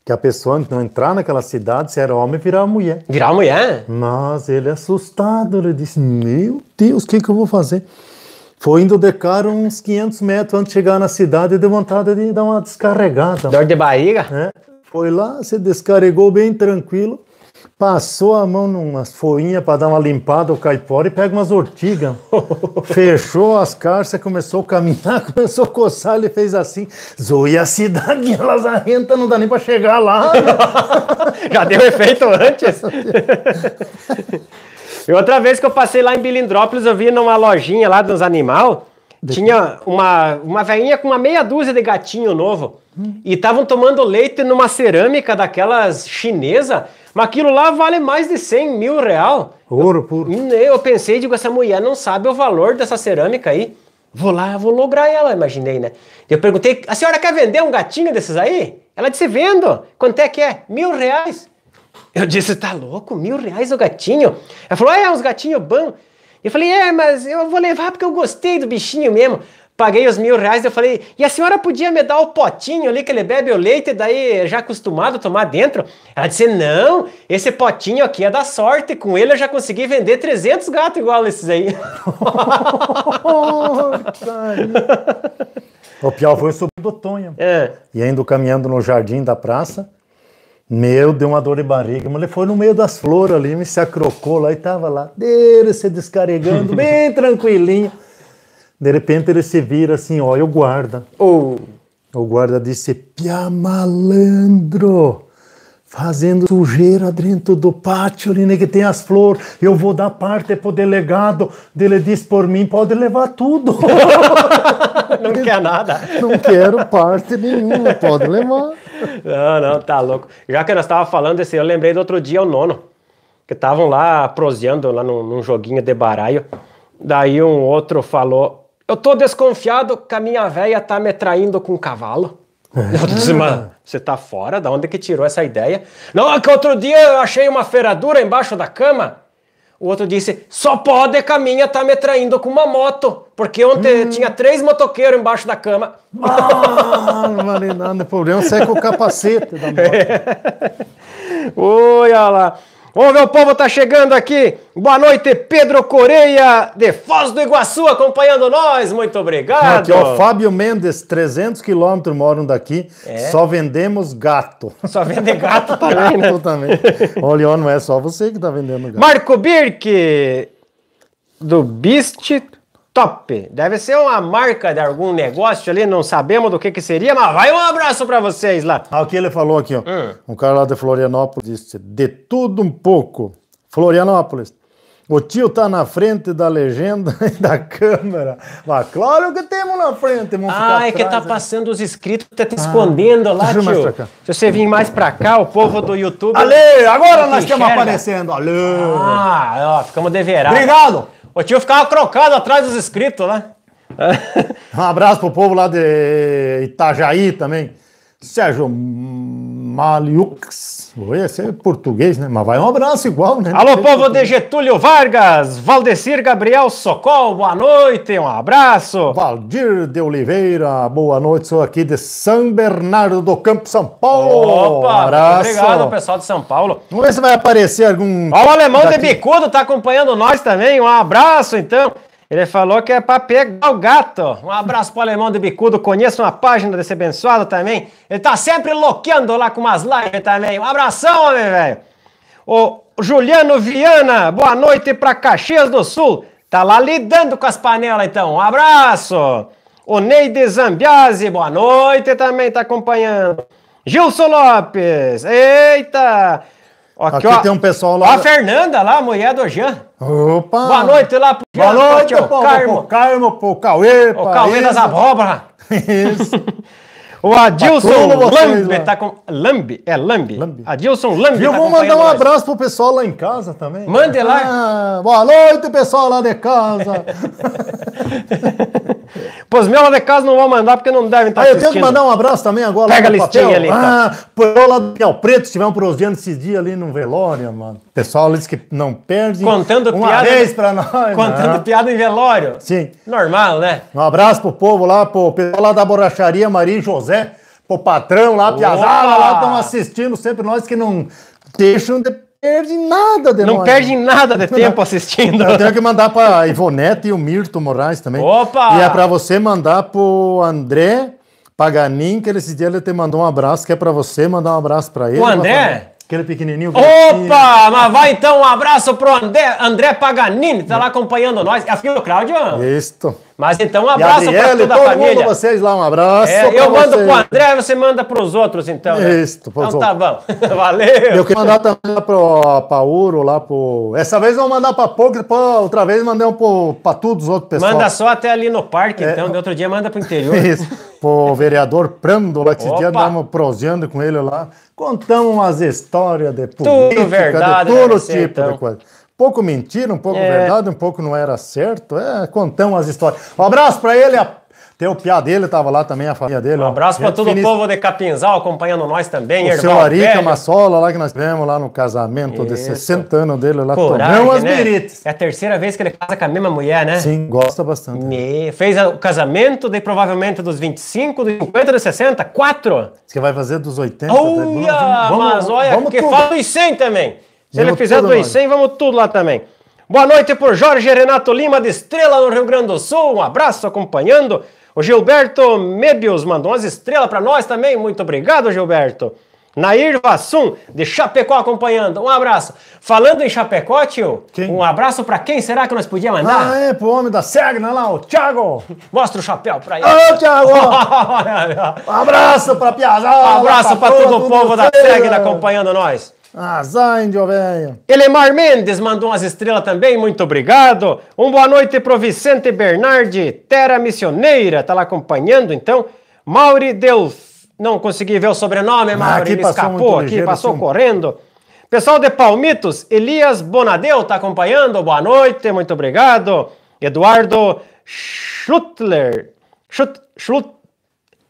[SPEAKER 2] que a pessoa não entrar naquela cidade, se era homem, virar mulher. Virar mulher? Mas ele assustado, ele disse, meu Deus, o que, é que eu vou fazer? Foi indo de cara uns 500 metros antes de chegar na cidade deu vontade de dar uma descarregada. Dor de barriga? É. Foi lá, se descarregou bem tranquilo. Passou a mão numa folhinha para dar uma limpada, ao caipora, e pega umas ortigas. Fechou as carças, começou a caminhar, começou a coçar, ele fez assim. zoe a cidade, elas arrenta, não dá nem para chegar lá. Já deu efeito antes.
[SPEAKER 1] e outra vez que eu passei lá em Bilindrópolis, eu vi numa lojinha lá dos animal, de tinha uma, uma velhinha com uma meia dúzia de gatinho novo. Hum. E estavam tomando leite numa cerâmica daquelas chinesa mas aquilo lá vale mais de 100 mil real. Ouro puro. Eu, né, eu pensei, digo, essa mulher não sabe o valor dessa cerâmica aí. Vou lá, vou lograr ela, imaginei, né? Eu perguntei, a senhora quer vender um gatinho desses aí? Ela disse, vendo. Quanto é que é? Mil reais. Eu disse, tá louco? Mil reais o gatinho? Ela falou, é, uns gatinhos bons. Eu falei, é, mas eu vou levar porque eu gostei do bichinho mesmo paguei os mil reais, eu falei, e a senhora podia me dar o potinho ali que ele bebe o leite, daí já acostumado a tomar dentro? Ela disse, não, esse potinho aqui é da sorte, com ele eu já consegui vender 300
[SPEAKER 2] gatos igual esses aí. o Piau foi sobre do É. E ainda caminhando no jardim da praça, meu, deu uma dor de barriga, mas ele foi no meio das flores ali, me se acrocou lá e tava lá, dele se descarregando, bem tranquilinho. De repente ele se vira assim, olha o guarda. Oh. O guarda disse, pia malandro, fazendo sujeira dentro do pátio ali que tem as flores, eu vou dar parte pro delegado. Ele diz por mim, pode levar tudo. não quer nada. Não quero parte nenhuma, pode levar.
[SPEAKER 1] Não, não, tá louco. Já que nós estava falando desse, eu lembrei do outro dia o nono, que estavam lá proseando lá num, num joguinho de baralho. Daí um outro falou: eu tô desconfiado que a minha véia tá me traindo com um cavalo. É. Eu disse, mano, você tá fora? Da onde que tirou essa ideia? Não, é que outro dia eu achei uma ferradura embaixo da cama. O outro disse, só pode que a minha tá me traindo com uma moto. Porque ontem hum. tinha três motoqueiros embaixo da cama. Ah,
[SPEAKER 2] não, nada. o problema é com o capacete da moto. Olha lá. Vamos ver, o povo tá
[SPEAKER 1] chegando aqui. Boa noite, Pedro Coreia, de Foz do Iguaçu, acompanhando nós. Muito obrigado. Aqui, ó,
[SPEAKER 2] Fábio Mendes, 300 quilômetros moram daqui. É. Só vendemos gato. Só vende gato também, né? Gato também. Olha, não é só você que tá vendendo gato.
[SPEAKER 1] Marco Birk, do Bist top. Deve ser uma marca de algum negócio ali, não sabemos do que que seria, mas vai um abraço para vocês lá.
[SPEAKER 2] Ah, o que ele falou aqui, ó. Hum. Um cara lá de Florianópolis disse, de tudo um pouco. Florianópolis. O tio tá na frente da legenda e da câmera. Mas claro que temos na frente, vamos Ah, é que tá né?
[SPEAKER 1] passando os inscritos, tá te ah, escondendo lá, tio. Se você vir mais pra cá, o povo do YouTube... Ali, agora nós estamos aparecendo. Ale. Ah, ó, ficamos deverados. Obrigado. O tio ficava crocado atrás dos inscritos, né?
[SPEAKER 2] um abraço pro povo lá de Itajaí também. Sérgio hum, Maliux. Vou ser é português, né? Mas vai um abraço igual, né? Alô, povo de
[SPEAKER 1] Getúlio Vargas, Valdecir Gabriel Socol, boa noite, um
[SPEAKER 2] abraço. Valdir de Oliveira, boa noite, sou aqui de São Bernardo do Campo, São Paulo. Opa, abraço. obrigado pessoal de São Paulo. Vamos ver se vai aparecer algum... Olha o alemão daqui. de
[SPEAKER 1] Bicudo tá acompanhando nós também, um abraço então. Ele falou que é para pegar o gato. Um abraço para o alemão do Bicudo. Conheço uma página desse abençoado também. Ele tá sempre loqueando lá com umas lives também. Um abração, homem, velho. O Juliano Viana, boa noite para Caxias do Sul. Tá lá lidando com as panelas, então. Um abraço. O Neide Zambiase, boa noite também, tá acompanhando. Gilson Lopes, eita. Aqui, aqui ó, tem um pessoal lá. Ó a Fernanda lá, a mulher do Jean. Opa! Boa noite lá pro Jean. Boa noite, pô, pô, Carmo. Pô, Carmo, pro Cauê, O Cauê das abóboras. Isso. O Adilson tá Lambe, né? tá com... Lambe, é Lambe. Lambe. Adilson Lambe. Eu tá vou mandar um abraço
[SPEAKER 2] pro pessoal lá em casa também. Mande lá. Ah, boa noite, pessoal lá de casa. pois meu lá de casa não vou mandar porque não devem estar ah, assistindo. Eu tenho que mandar um abraço também agora. Pega a listinha papel. ali. Tá. Ah, por lá do Piau Preto, se tiver um prosseando esses dias ali no velório, mano. O pessoal diz que não perde. Contando uma piada. vez pra nós. Contando né?
[SPEAKER 1] piada em velório. Sim. Normal, né?
[SPEAKER 2] Um abraço pro povo lá, pro pessoal lá da borracharia Maria e José, pro patrão lá, Piazada lá, estão assistindo sempre nós que não deixam de perde nada de Não nós, perde né? nada de tempo assistindo. Eu tenho que mandar para Ivonete e o Mirto Moraes também. Opa! E é para você mandar para o André Paganin, que esse dia ele te mandou um abraço, que é para você mandar um abraço para ele. O André? Aquele pequenininho. Opa! Mas vai então um abraço
[SPEAKER 1] para o André, André que está lá acompanhando nós. É a assim, Claudio? isso mas então um abraço para toda a todo família. Mundo, vocês
[SPEAKER 2] lá, um abraço. É, eu mando para o
[SPEAKER 1] André, você manda para os outros, então. Né? Isso, Então tá bom. Valeu. Eu queria mandar
[SPEAKER 2] também para o Uro, lá pro. Essa vez eu vou mandar para pouco, depois outra vez mandei um para todos os outros pessoal. Manda só
[SPEAKER 1] até ali no parque, é, então, de outro dia manda para o interior. Isso.
[SPEAKER 2] o vereador Prando, lá esse dia andamos proseando com ele lá. Contamos umas histórias de política, tudo verdade, de todo né, tipo então. de coisa pouco mentira, um pouco é. verdade, um pouco não era certo. É, contamos as histórias. Um abraço para ele, a... tem o piá dele, estava lá também, a família dele. Um abraço para todo finis... o povo
[SPEAKER 1] de Capinzal acompanhando nós também. O seu Arica
[SPEAKER 2] Massola, lá que nós tivemos lá no casamento Isso. de 60 anos dele, lá Coragem, tomamos as né?
[SPEAKER 1] birites. É a terceira vez que ele casa com a mesma mulher, né? Sim, gosta bastante. Me... Fez o casamento de provavelmente dos 25, dos 50, dos 60, quatro. Diz que vai fazer dos 80. Olha, vamos, vamos, mas olha, vamos porque tudo. fala dos 100 também. Se ele fizer 200, vamos tudo lá também. Boa noite por Jorge Renato Lima, de Estrela, no Rio Grande do Sul. Um abraço acompanhando. O Gilberto Mebius mandou umas estrelas para nós também. Muito obrigado, Gilberto. Nair Vassum, de Chapecó, acompanhando. Um abraço. Falando em Chapecó, tio, quem? um abraço para quem será que nós podíamos mandar? Ah,
[SPEAKER 2] é, pro homem da Segna lá, o Thiago.
[SPEAKER 1] Mostra o chapéu pra ele. Ô, Thiago!
[SPEAKER 2] um abraço pra piazão. Um abraço pra, todo, todo o povo da Segna né?
[SPEAKER 1] acompanhando nós.
[SPEAKER 2] Ah, de velho. Elemar Mendes
[SPEAKER 1] mandou umas estrelas também, muito obrigado. Um boa noite pro Vicente Bernardi, Terra Missioneira, tá lá acompanhando então. Mauri Deus, não consegui ver o sobrenome, ah, Mauri, ah, ele escapou aqui, ligeiro, passou correndo. Pessoal de Palmitos, Elias Bonadeu tá acompanhando, boa noite, muito obrigado. Eduardo Schutler, Schut, Schut,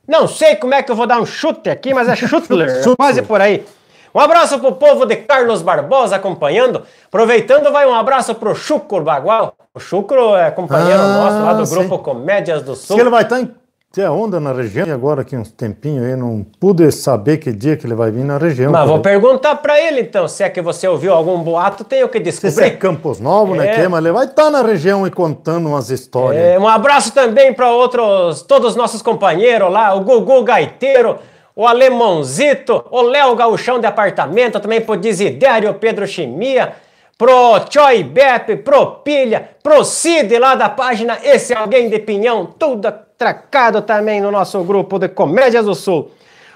[SPEAKER 1] não sei como é que eu vou dar um chute aqui, mas é Schutler, quase por aí. Um abraço pro povo de Carlos Barbosa acompanhando. Aproveitando, vai um abraço pro Chucro Bagual. O Chucro é companheiro ah, nosso lá do sim. grupo Comédias do Sul. Que ele vai estar
[SPEAKER 2] tá em Tem a é onda na região e agora aqui uns tempinho aí não pude saber que dia que ele vai vir na região. Mas vou ele.
[SPEAKER 1] perguntar para ele então, se é que você ouviu algum boato, tem o que é descobrir. Se é
[SPEAKER 2] Campos Novo né, é. né, que, é, mas ele vai estar tá na região e contando umas histórias. É, um
[SPEAKER 1] abraço também para outros, todos os nossos companheiros lá, o Gugu Gaiteiro, o Alemãozito, o Léo Gauchão de Apartamento, também pro Desidério Pedro Chimia, pro Choi Beppe, pro Pilha, pro Cid lá da página Esse Alguém de Pinhão, tudo atracado também no nosso grupo de Comédias do Sul.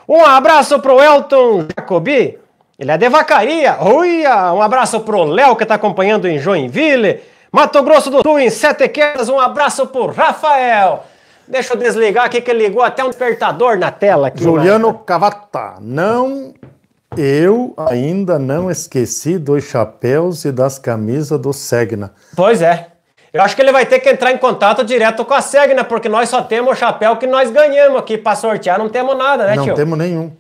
[SPEAKER 1] Um abraço pro Elton Jacobi, ele é de Vacaria, uia! Um abraço pro Léo que tá acompanhando em Joinville, Mato Grosso do Sul em Sete Quedas, um abraço pro Rafael. Deixa eu desligar aqui que ele ligou até um despertador na tela aqui. Juliano
[SPEAKER 2] né? Cavata, não. Eu ainda não esqueci dos chapéus e das camisas do Segna. Pois é.
[SPEAKER 1] Eu acho que ele vai ter que entrar em contato direto com a Segna, porque nós só temos o chapéu que nós ganhamos aqui. Para sortear, não temos nada, né, não tio? Não temos nenhum.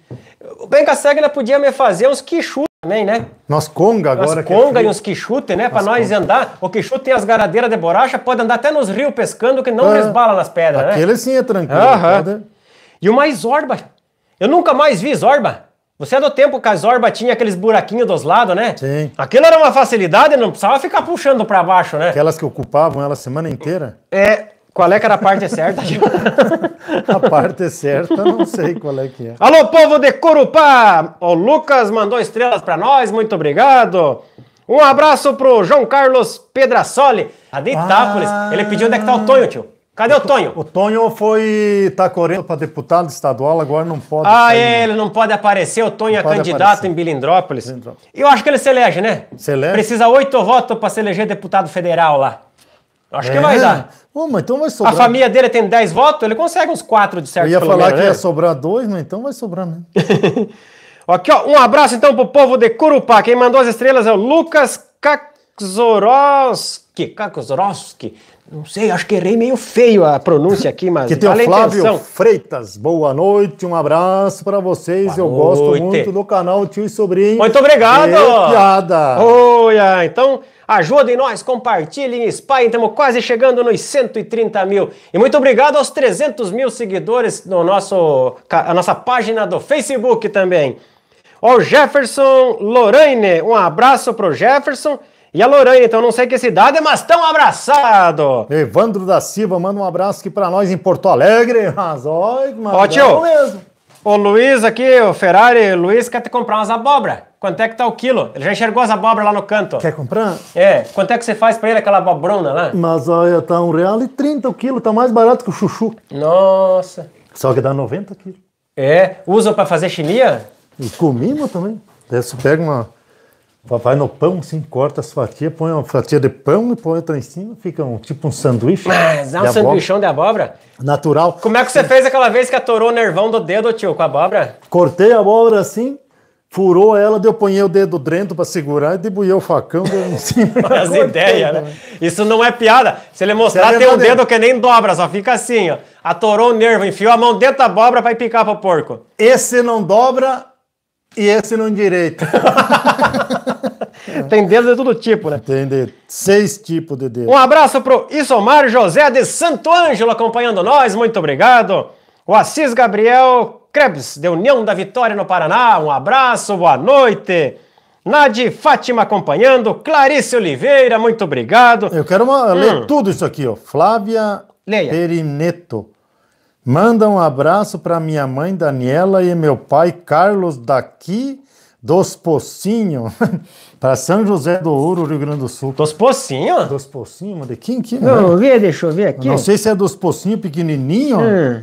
[SPEAKER 1] Bem que a Segna podia me fazer uns quichus também, né?
[SPEAKER 2] Nós conga agora. Nós é conga é e os
[SPEAKER 1] quixute, né? Para nós conga. andar. O quixute e as garadeiras de borracha, pode andar até nos rios pescando que não ah, resbala nas pedras, aquele né? Aquele sim é tranquilo. Ah, pode... E uma zorba. Eu nunca mais vi zorba. Você é do tempo que a zorba tinha aqueles buraquinhos dos lados, né? Sim. Aquilo era uma facilidade, não
[SPEAKER 2] precisava ficar puxando para baixo, né? Aquelas que ocupavam ela a semana inteira? É, qual é que era a parte certa? a parte certa, não sei qual é que é. Alô, povo de
[SPEAKER 1] Curupá! O Lucas mandou estrelas para nós, muito obrigado. Um abraço pro João Carlos Pedrasoli, lá de Itápolis. Ah... Ele pediu onde é que tá o Tonho, tio.
[SPEAKER 2] Cadê o, Tonho? O Tonho foi tá correndo para deputado estadual, agora não pode. Ah, sair,
[SPEAKER 1] ele né? não pode aparecer. O Tonho não é candidato aparecer. em Bilindrópolis. Bilindrópolis. Eu acho que ele se elege, né? Se elege. Precisa oito votos para se eleger deputado federal lá. Acho é. que vai é? dar.
[SPEAKER 2] Oh, mas então vai sobrar. A família
[SPEAKER 1] dele tem 10 votos, ele consegue uns 4 de certo. Eu ia falar menos, que né? ia
[SPEAKER 2] sobrar 2, mas então vai sobrar mesmo.
[SPEAKER 1] Aqui, ó, um abraço então pro povo de Curupá. Quem mandou as estrelas é o Lucas
[SPEAKER 2] Caxoros Kakowski, Kakosrowski, não sei, acho
[SPEAKER 1] que errei meio feio a pronúncia aqui, mas que tem vale o Flávio atenção.
[SPEAKER 2] Freitas. Boa noite, um abraço para vocês. Boa Eu noite. gosto muito do canal Tio e Sobrinho. Muito obrigado. Que piada. Olha, ah, então
[SPEAKER 1] ajudem nós, compartilhem, espalhem. Estamos quase chegando nos 130 mil. E muito obrigado aos 300 mil seguidores no nosso, a nossa página do Facebook também. Ó, o Jefferson Lorraine, um abraço para o Jefferson. E a
[SPEAKER 2] Lorena, então, não sei que cidade, mas tão abraçado! Evandro da Silva manda um abraço aqui pra nós em Porto Alegre. Mas olha, mano, Ó, tio, Ô O Luiz aqui, o Ferrari,
[SPEAKER 1] Luiz quer te comprar umas abóbora. Quanto é que tá o quilo? Ele já enxergou as abóbora lá no canto. Quer comprar? É. Quanto é que você faz pra ele aquela abobrona lá?
[SPEAKER 2] Mas olha, tá um real e trinta o quilo, tá mais barato que o chuchu.
[SPEAKER 1] Nossa.
[SPEAKER 2] Só que dá 90 quilos.
[SPEAKER 1] É. Usam pra fazer chimia?
[SPEAKER 2] E comima também. Daí você pega uma Vai no pão, sim, corta as fatias, põe uma fatia de pão e põe outra em cima, fica um, tipo um sanduíche. Mas é um sanduichão de abóbora? Natural. Como é que você
[SPEAKER 1] fez aquela vez que atorou o nervão do dedo, tio, com a abóbora?
[SPEAKER 2] Cortei a abóbora assim, furou ela, deu ponhei o dedo dentro para segurar e debulhei o facão deu em cima.
[SPEAKER 1] As ideias, né? Isso não é piada. Se ele mostrar, tem um é dedo que nem dobra, só fica assim, ó. Atorou o nervo, enfiou a mão dentro da abóbora ir picar pro porco. Esse não dobra,
[SPEAKER 2] e esse não direito.
[SPEAKER 1] Tem dedo de todo tipo,
[SPEAKER 2] né? Tem de seis tipos de dedo. Um abraço pro Isomar José de Santo Ângelo acompanhando
[SPEAKER 1] nós, muito obrigado. O Assis Gabriel Krebs, de União da Vitória no Paraná, um abraço, boa noite. Nadi Fátima acompanhando, Clarice Oliveira, muito obrigado.
[SPEAKER 2] Eu quero uma, hum. ler tudo isso aqui, ó. Flávia Leia. Perineto. Manda um abraço para minha mãe Daniela e meu pai Carlos daqui dos Pocinhos, para São José do Ouro, Rio Grande do Sul. Dos Pocinhos? Dos Pocinhos, de quem que é? Não, né? vê, deixa eu ver aqui. Não sei se é dos Pocinhos pequenininho, hum.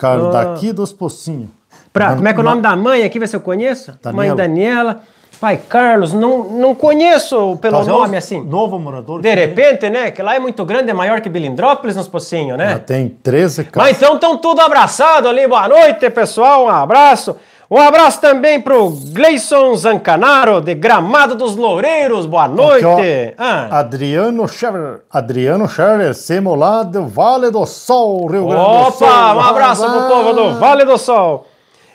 [SPEAKER 2] oh. daqui dos Pocinhos.
[SPEAKER 1] Pra, como é que é o nome da mãe aqui, vai se eu conheço? Daniela. Mãe Daniela. Pai Carlos, não, não conheço pelo Talvez nome assim. Novo morador. De repente, tem. né? Que lá é muito grande, é maior que Bilindrópolis nos Pocinhos, né? Já
[SPEAKER 2] tem 13 casas.
[SPEAKER 1] Mas então estão tudo abraçado ali. Boa noite, pessoal. Um abraço. Um abraço também para o Gleison Zancanaro, de Gramado dos Loureiros. Boa noite. Aqui,
[SPEAKER 2] ah. Adriano Scherer, Adriano Scherer, Semolá do Vale do Sol, Rio Grande do Sul. Opa, um abraço para pro povo do Vale do Sol.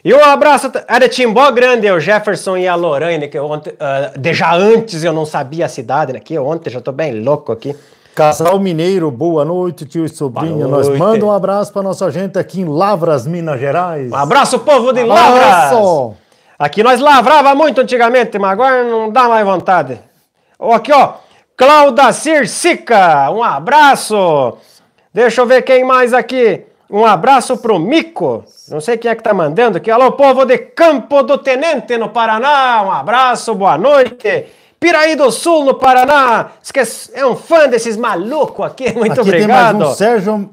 [SPEAKER 2] E um abraço era
[SPEAKER 1] Timbó Grande, é o Jefferson e a Lorraine, que ontem, uh, ah, já antes eu não sabia a cidade, né?
[SPEAKER 2] Que ontem já tô bem louco aqui. Casal Mineiro, boa noite, tio e sobrinho. Nós manda um abraço para nossa gente aqui em Lavras, Minas Gerais. Um abraço, povo
[SPEAKER 1] de Lavras! Aqui nós lavrava muito antigamente, mas agora não dá mais vontade. Aqui, ó, Claudacir Sica, um abraço. Deixa eu ver quem mais aqui. Um abraço pro Mico. Não sei quem é que tá mandando aqui. Alô, povo de Campo do Tenente, no Paraná. Um abraço, boa noite. Piraí do Sul, no Paraná. Esquece, é um fã desses malucos aqui. Muito aqui obrigado. Tem mais um
[SPEAKER 2] Sérgio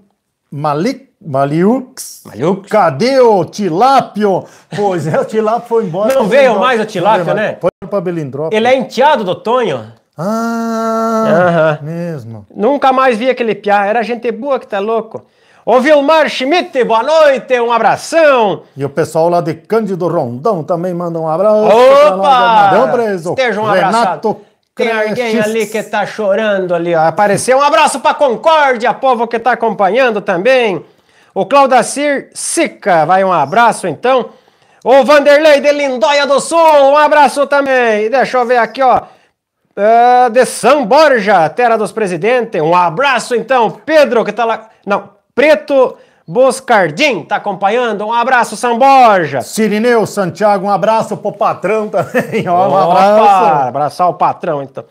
[SPEAKER 2] Malik. Maliux. Maliux. Cadê o Tilápio? Pois é, o Tilápio foi embora. Não veio mais o Tilápio, né? Foi pra Belindrópolis.
[SPEAKER 1] Ele é enteado do Tonho.
[SPEAKER 2] Ah, uh -huh. mesmo.
[SPEAKER 1] Nunca mais vi aquele piá. Era gente boa que tá louco. Ô
[SPEAKER 2] Vilmar Schmidt, boa noite, um abração. E o pessoal lá de Cândido Rondão também manda um abraço. Opa! É Preso. Estejam um abraço. Tem alguém ali
[SPEAKER 1] que tá chorando ali, ó. Apareceu. Um abraço pra Concórdia, povo que tá acompanhando também. O Claudacir Sica, vai um abraço então. O Vanderlei de Lindóia do Sul, um abraço também. deixa eu ver aqui, ó. Uh, de São Borja, terra dos presidentes. Um abraço então, Pedro, que tá lá. Não, Preto Boscardim tá acompanhando. Um abraço, Samborja.
[SPEAKER 2] Sirineu Santiago, um abraço pro patrão também. Ó, um abraço.
[SPEAKER 1] Abraçar o patrão, então.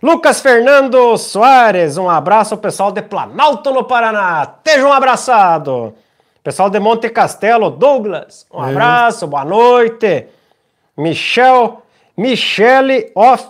[SPEAKER 1] Lucas Fernando Soares, um abraço ao pessoal de Planalto no Paraná. Tejam um abraçado. Pessoal de Monte Castelo, Douglas, um é. abraço, boa noite. Michel, Michele Off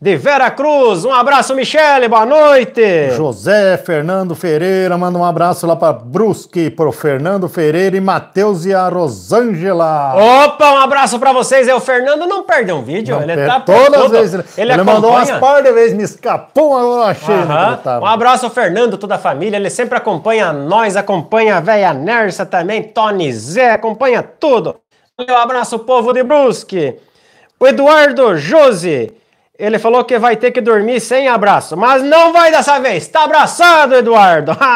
[SPEAKER 1] de Vera
[SPEAKER 2] Cruz. Um abraço, Michele, boa noite. José Fernando Ferreira, manda um abraço lá para Brusque, pro Fernando Ferreira e Matheus e a Rosângela.
[SPEAKER 1] Opa, um abraço para vocês. É o Fernando não perdeu um vídeo, não, ele per... tá todas todo... as vezes. Né? Ele, ele acompanha... mandou umas par
[SPEAKER 2] de vezes, me escapou agora achei. Uhum.
[SPEAKER 1] Um abraço ao Fernando, toda a família, ele sempre acompanha nós, acompanha a velha Nersa também, Tony Zé, acompanha tudo. Um abraço, povo de Brusque. O Eduardo Josi, ele falou que vai ter que dormir sem abraço, mas não vai dessa vez. Tá abraçado, Eduardo.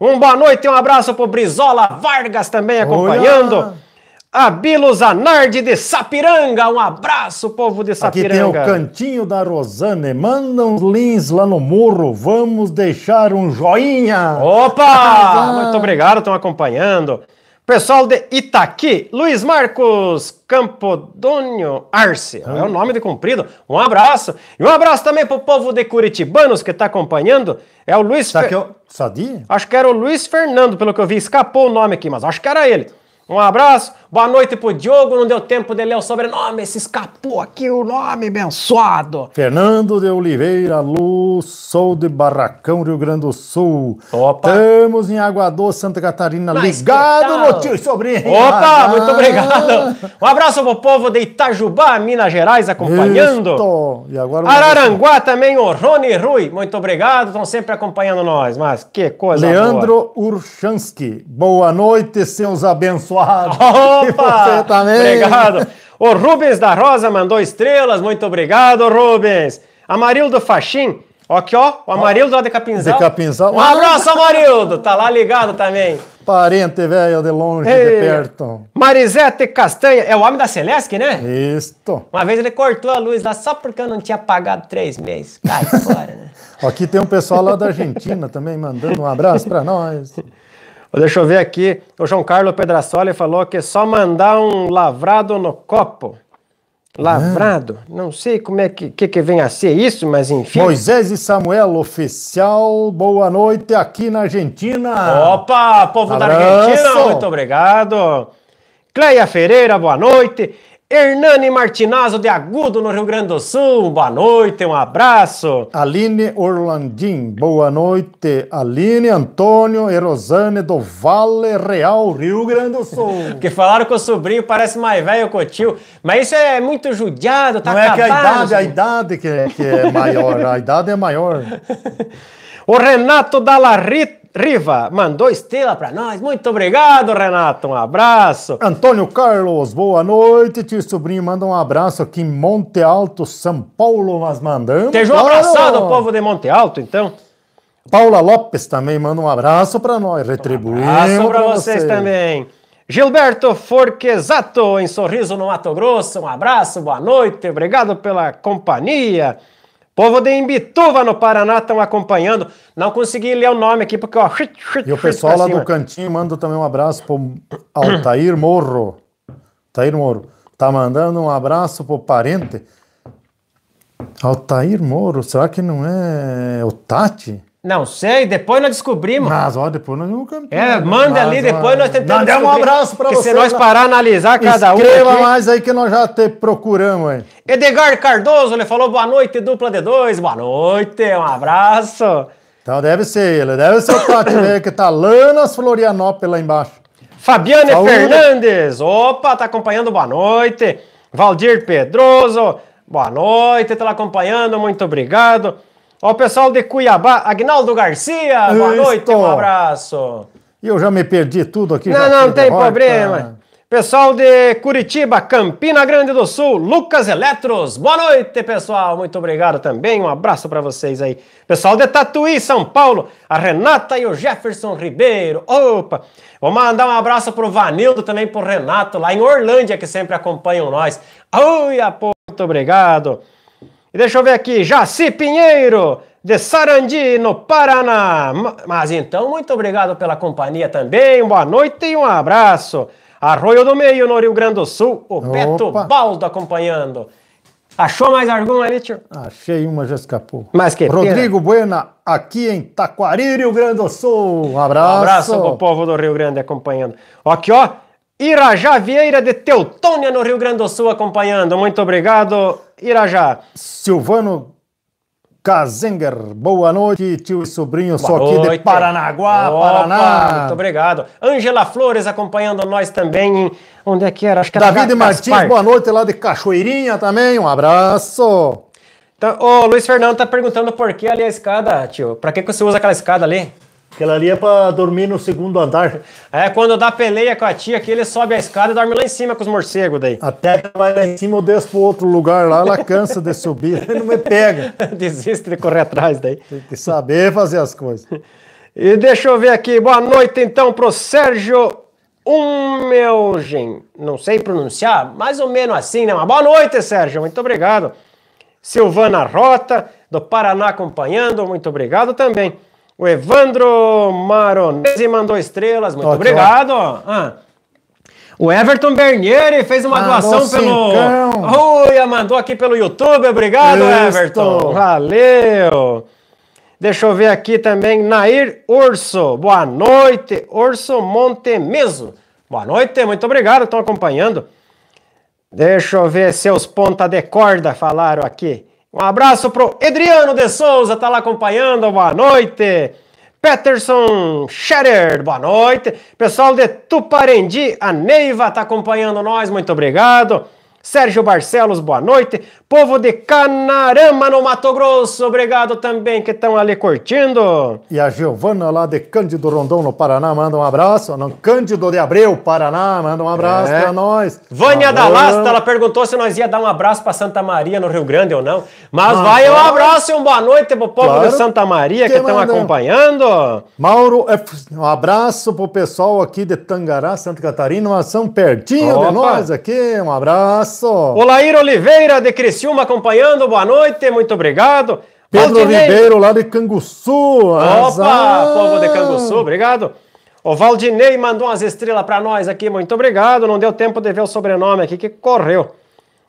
[SPEAKER 1] Um boa noite e um abraço pro Brizola Vargas também acompanhando. A Abilo Zanardi de Sapiranga. Um abraço, povo de Sapiranga. Aqui tem o
[SPEAKER 2] cantinho da Rosane. Manda uns lins lá no muro. Vamos deixar um joinha. Opa! muito
[SPEAKER 1] obrigado, estão acompanhando. Pessoal
[SPEAKER 2] de Itaqui, Luiz
[SPEAKER 1] Marcos Campodônio Arce, é o nome de comprido. Um abraço. E um abraço também pro povo de Curitibanos que está acompanhando. É o Luiz. Fer... que eu... É acho que era o Luiz Fernando, pelo que eu vi. Escapou o nome aqui, mas acho que era ele. Um abraço, boa noite pro Diogo, não deu tempo de ler o sobrenome, se escapou aqui o nome
[SPEAKER 2] abençoado. Fernando de Oliveira Luz, sou de Barracão, Rio Grande do Sul. Opa. Estamos em Água Santa Catarina, Mas ligado no tio e sobrinho. Opa, ah. muito obrigado.
[SPEAKER 1] Um abraço pro povo de Itajubá, Minas Gerais, acompanhando.
[SPEAKER 2] Isto. E agora Araranguá
[SPEAKER 1] também, o Rony Rui, muito obrigado, estão sempre acompanhando nós, mas que coisa Leandro boa. Leandro
[SPEAKER 2] Urchansky, boa noite, seus abençoados abençoado. Opa! E você também. Obrigado.
[SPEAKER 1] O Rubens da Rosa mandou estrelas, muito obrigado, Rubens. Amarildo Faxim, aqui ó, o Amarildo lá de Capinzal. De Capinzal. Um abraço, Amarildo, tá lá ligado também.
[SPEAKER 2] Parente velho de longe, Ei. de perto.
[SPEAKER 1] Marisete Castanha, é o homem da Celeste, né? Isto. Uma vez ele cortou a luz lá só porque eu não tinha pagado três meses. Cai fora,
[SPEAKER 2] né? aqui tem um pessoal lá da Argentina também mandando um abraço para nós.
[SPEAKER 1] Deixa eu ver aqui. O João Carlos Pedrasoli falou que é só mandar um
[SPEAKER 2] lavrado no copo.
[SPEAKER 1] Lavrado? Ah. Não sei como é que, que, que, vem a ser isso,
[SPEAKER 2] mas enfim. Moisés e Samuel, oficial, boa noite aqui na Argentina.
[SPEAKER 1] Opa, povo Abraço. da Argentina, muito obrigado. Cleia Ferreira, boa noite. Hernani Martinazzo de Agudo, no Rio Grande do Sul, boa noite, um
[SPEAKER 2] abraço. Aline Orlandim, boa noite. Aline, Antônio e Rosane do Vale Real, Rio Grande
[SPEAKER 1] do Sul. que falaram que o sobrinho parece mais velho que o tio, mas isso é muito judiado, tá Não acabado. é que a idade, a
[SPEAKER 2] idade que é, que é maior, a idade é maior.
[SPEAKER 1] o Renato Dallarrita Riva mandou estrela para nós. Muito obrigado, Renato. Um abraço.
[SPEAKER 2] Antônio Carlos, boa noite, tio sobrinho. Manda um abraço aqui em Monte Alto, São Paulo. Nós mandamos. Seja um abraçado ao povo de Monte Alto, então. Paula Lopes também manda um abraço para nós. retribuindo Um abraço para vocês também. Gilberto Forquesato, em
[SPEAKER 1] Sorriso, no Mato Grosso. Um abraço, boa noite. Obrigado pela companhia. Povo de Imbituva, no Paraná, estão acompanhando. Não consegui ler o nome aqui, porque ó... Chit, chit, e o pessoal lá do
[SPEAKER 2] cantinho manda também um abraço pro Altair Morro. Altair Morro Tá mandando um abraço pro parente. Altair Moro, será que não é o Tati?
[SPEAKER 1] Não sei, depois nós descobrimos. Mas, ó, depois
[SPEAKER 2] nós nunca. É, né? manda ali, depois nós tentamos. Mandar um abraço pra você. se nós parar analisar cada um. Escreva mais aí que nós já te procuramos aí.
[SPEAKER 1] Edgar Cardoso, ele falou boa noite, dupla de
[SPEAKER 2] dois. Boa noite, um abraço. Então deve ser ele, deve ser o Tati, que tá Lanas Florianópolis lá embaixo. Fabiane Saúde.
[SPEAKER 1] Fernandes, opa, tá acompanhando, boa noite. Valdir Pedroso, boa noite, tá lá acompanhando, muito obrigado. Ó, o pessoal de Cuiabá, Agnaldo Garcia, boa Isso. noite, um abraço.
[SPEAKER 2] E eu já me perdi tudo aqui. Não, não, não tem derrota. problema.
[SPEAKER 1] Pessoal de Curitiba, Campina Grande do Sul, Lucas Eletros. Boa noite, pessoal. Muito obrigado também. Um abraço para vocês aí. Pessoal de Tatuí, São Paulo, a Renata e o Jefferson Ribeiro. Opa! Vou mandar um abraço pro Vanildo também pro Renato lá em Orlândia que sempre acompanham nós. Oi, muito obrigado deixa eu ver aqui, Jaci Pinheiro, de Sarandi, no Paraná. Mas então, muito obrigado pela companhia também, boa noite e um abraço. Arroio do Meio, no Rio Grande do Sul, o Opa. Beto Baldo acompanhando. Achou mais algum ali, tio?
[SPEAKER 2] Achei uma, já escapou. Mas que Rodrigo pena. Buena, aqui em Taquari, Rio Grande do Sul. Um abraço. Um abraço pro
[SPEAKER 1] povo do Rio Grande acompanhando. Aqui, ó, Irajá Vieira de Teutônia, no Rio Grande do Sul, acompanhando. Muito obrigado. Irajá.
[SPEAKER 2] Silvano Kazenger, boa noite, tio e sobrinho, boa só noite. aqui de Paranaguá, Opa, Paraná. Muito
[SPEAKER 1] obrigado. Ângela Flores acompanhando nós também em... Onde é que era? Acho que era David Martins, boa
[SPEAKER 2] noite lá de Cachoeirinha também, um abraço. Então, o Luiz
[SPEAKER 1] Fernando está perguntando por que ali a escada, tio. Para que, que você usa aquela escada ali? Aquela ali é pra dormir
[SPEAKER 2] no segundo andar. É, quando dá
[SPEAKER 1] peleia com a tia que ele sobe a escada e dorme lá em cima com os morcegos
[SPEAKER 2] daí. Até que vai lá em cima, ou desço pro outro lugar lá, ela cansa de subir, não me pega. Desiste de correr atrás daí. Tem que saber fazer as coisas. E deixa eu ver aqui,
[SPEAKER 1] boa noite então pro Sérgio Umelgen. Não sei pronunciar, mais ou menos assim, né? Mas boa noite, Sérgio, muito obrigado. Silvana Rota, do Paraná acompanhando, muito obrigado também. O Evandro Maronese mandou estrelas, muito obrigado. Ah. O Everton Bernieri fez uma ah, doação pelo. Então. Uia, mandou aqui pelo YouTube, obrigado, Isso. Everton. Valeu. Deixa eu ver aqui também, Nair Urso. Boa noite, Urso Montemeso. Boa noite, muito obrigado, estão acompanhando. Deixa eu ver seus ponta de corda falaram aqui. Um abraço pro Adriano de Souza, tá lá acompanhando, boa noite. Peterson Scherer, boa noite. Pessoal de Tuparendi, a Neiva tá acompanhando nós, muito obrigado. Sérgio Barcelos, boa noite. Povo de Canarama, no Mato Grosso, obrigado também
[SPEAKER 2] que estão ali curtindo. E a Giovana lá de Cândido Rondon, no Paraná, manda um abraço. Não, Cândido de Abreu, Paraná, manda um abraço é. pra nós. Vânia da Lasta,
[SPEAKER 1] ela perguntou se nós ia dar um abraço pra Santa Maria, no Rio Grande ou não. Mas ah, vai um abraço e uma boa noite pro povo claro. de Santa
[SPEAKER 2] Maria que estão acompanhando. Mauro, é, um abraço pro pessoal aqui de Tangará, Santa Catarina, uma ação pertinho Opa. de nós aqui. Um abraço abraço. Olair
[SPEAKER 1] Oliveira de Criciúma acompanhando, boa noite, muito obrigado. Pedro Valdinei... Ribeiro lá
[SPEAKER 2] de Canguçu. Azar. Opa, povo de Canguçu,
[SPEAKER 1] obrigado. O Valdinei mandou umas estrelas para nós aqui, muito obrigado. Não deu tempo de ver o sobrenome aqui que correu.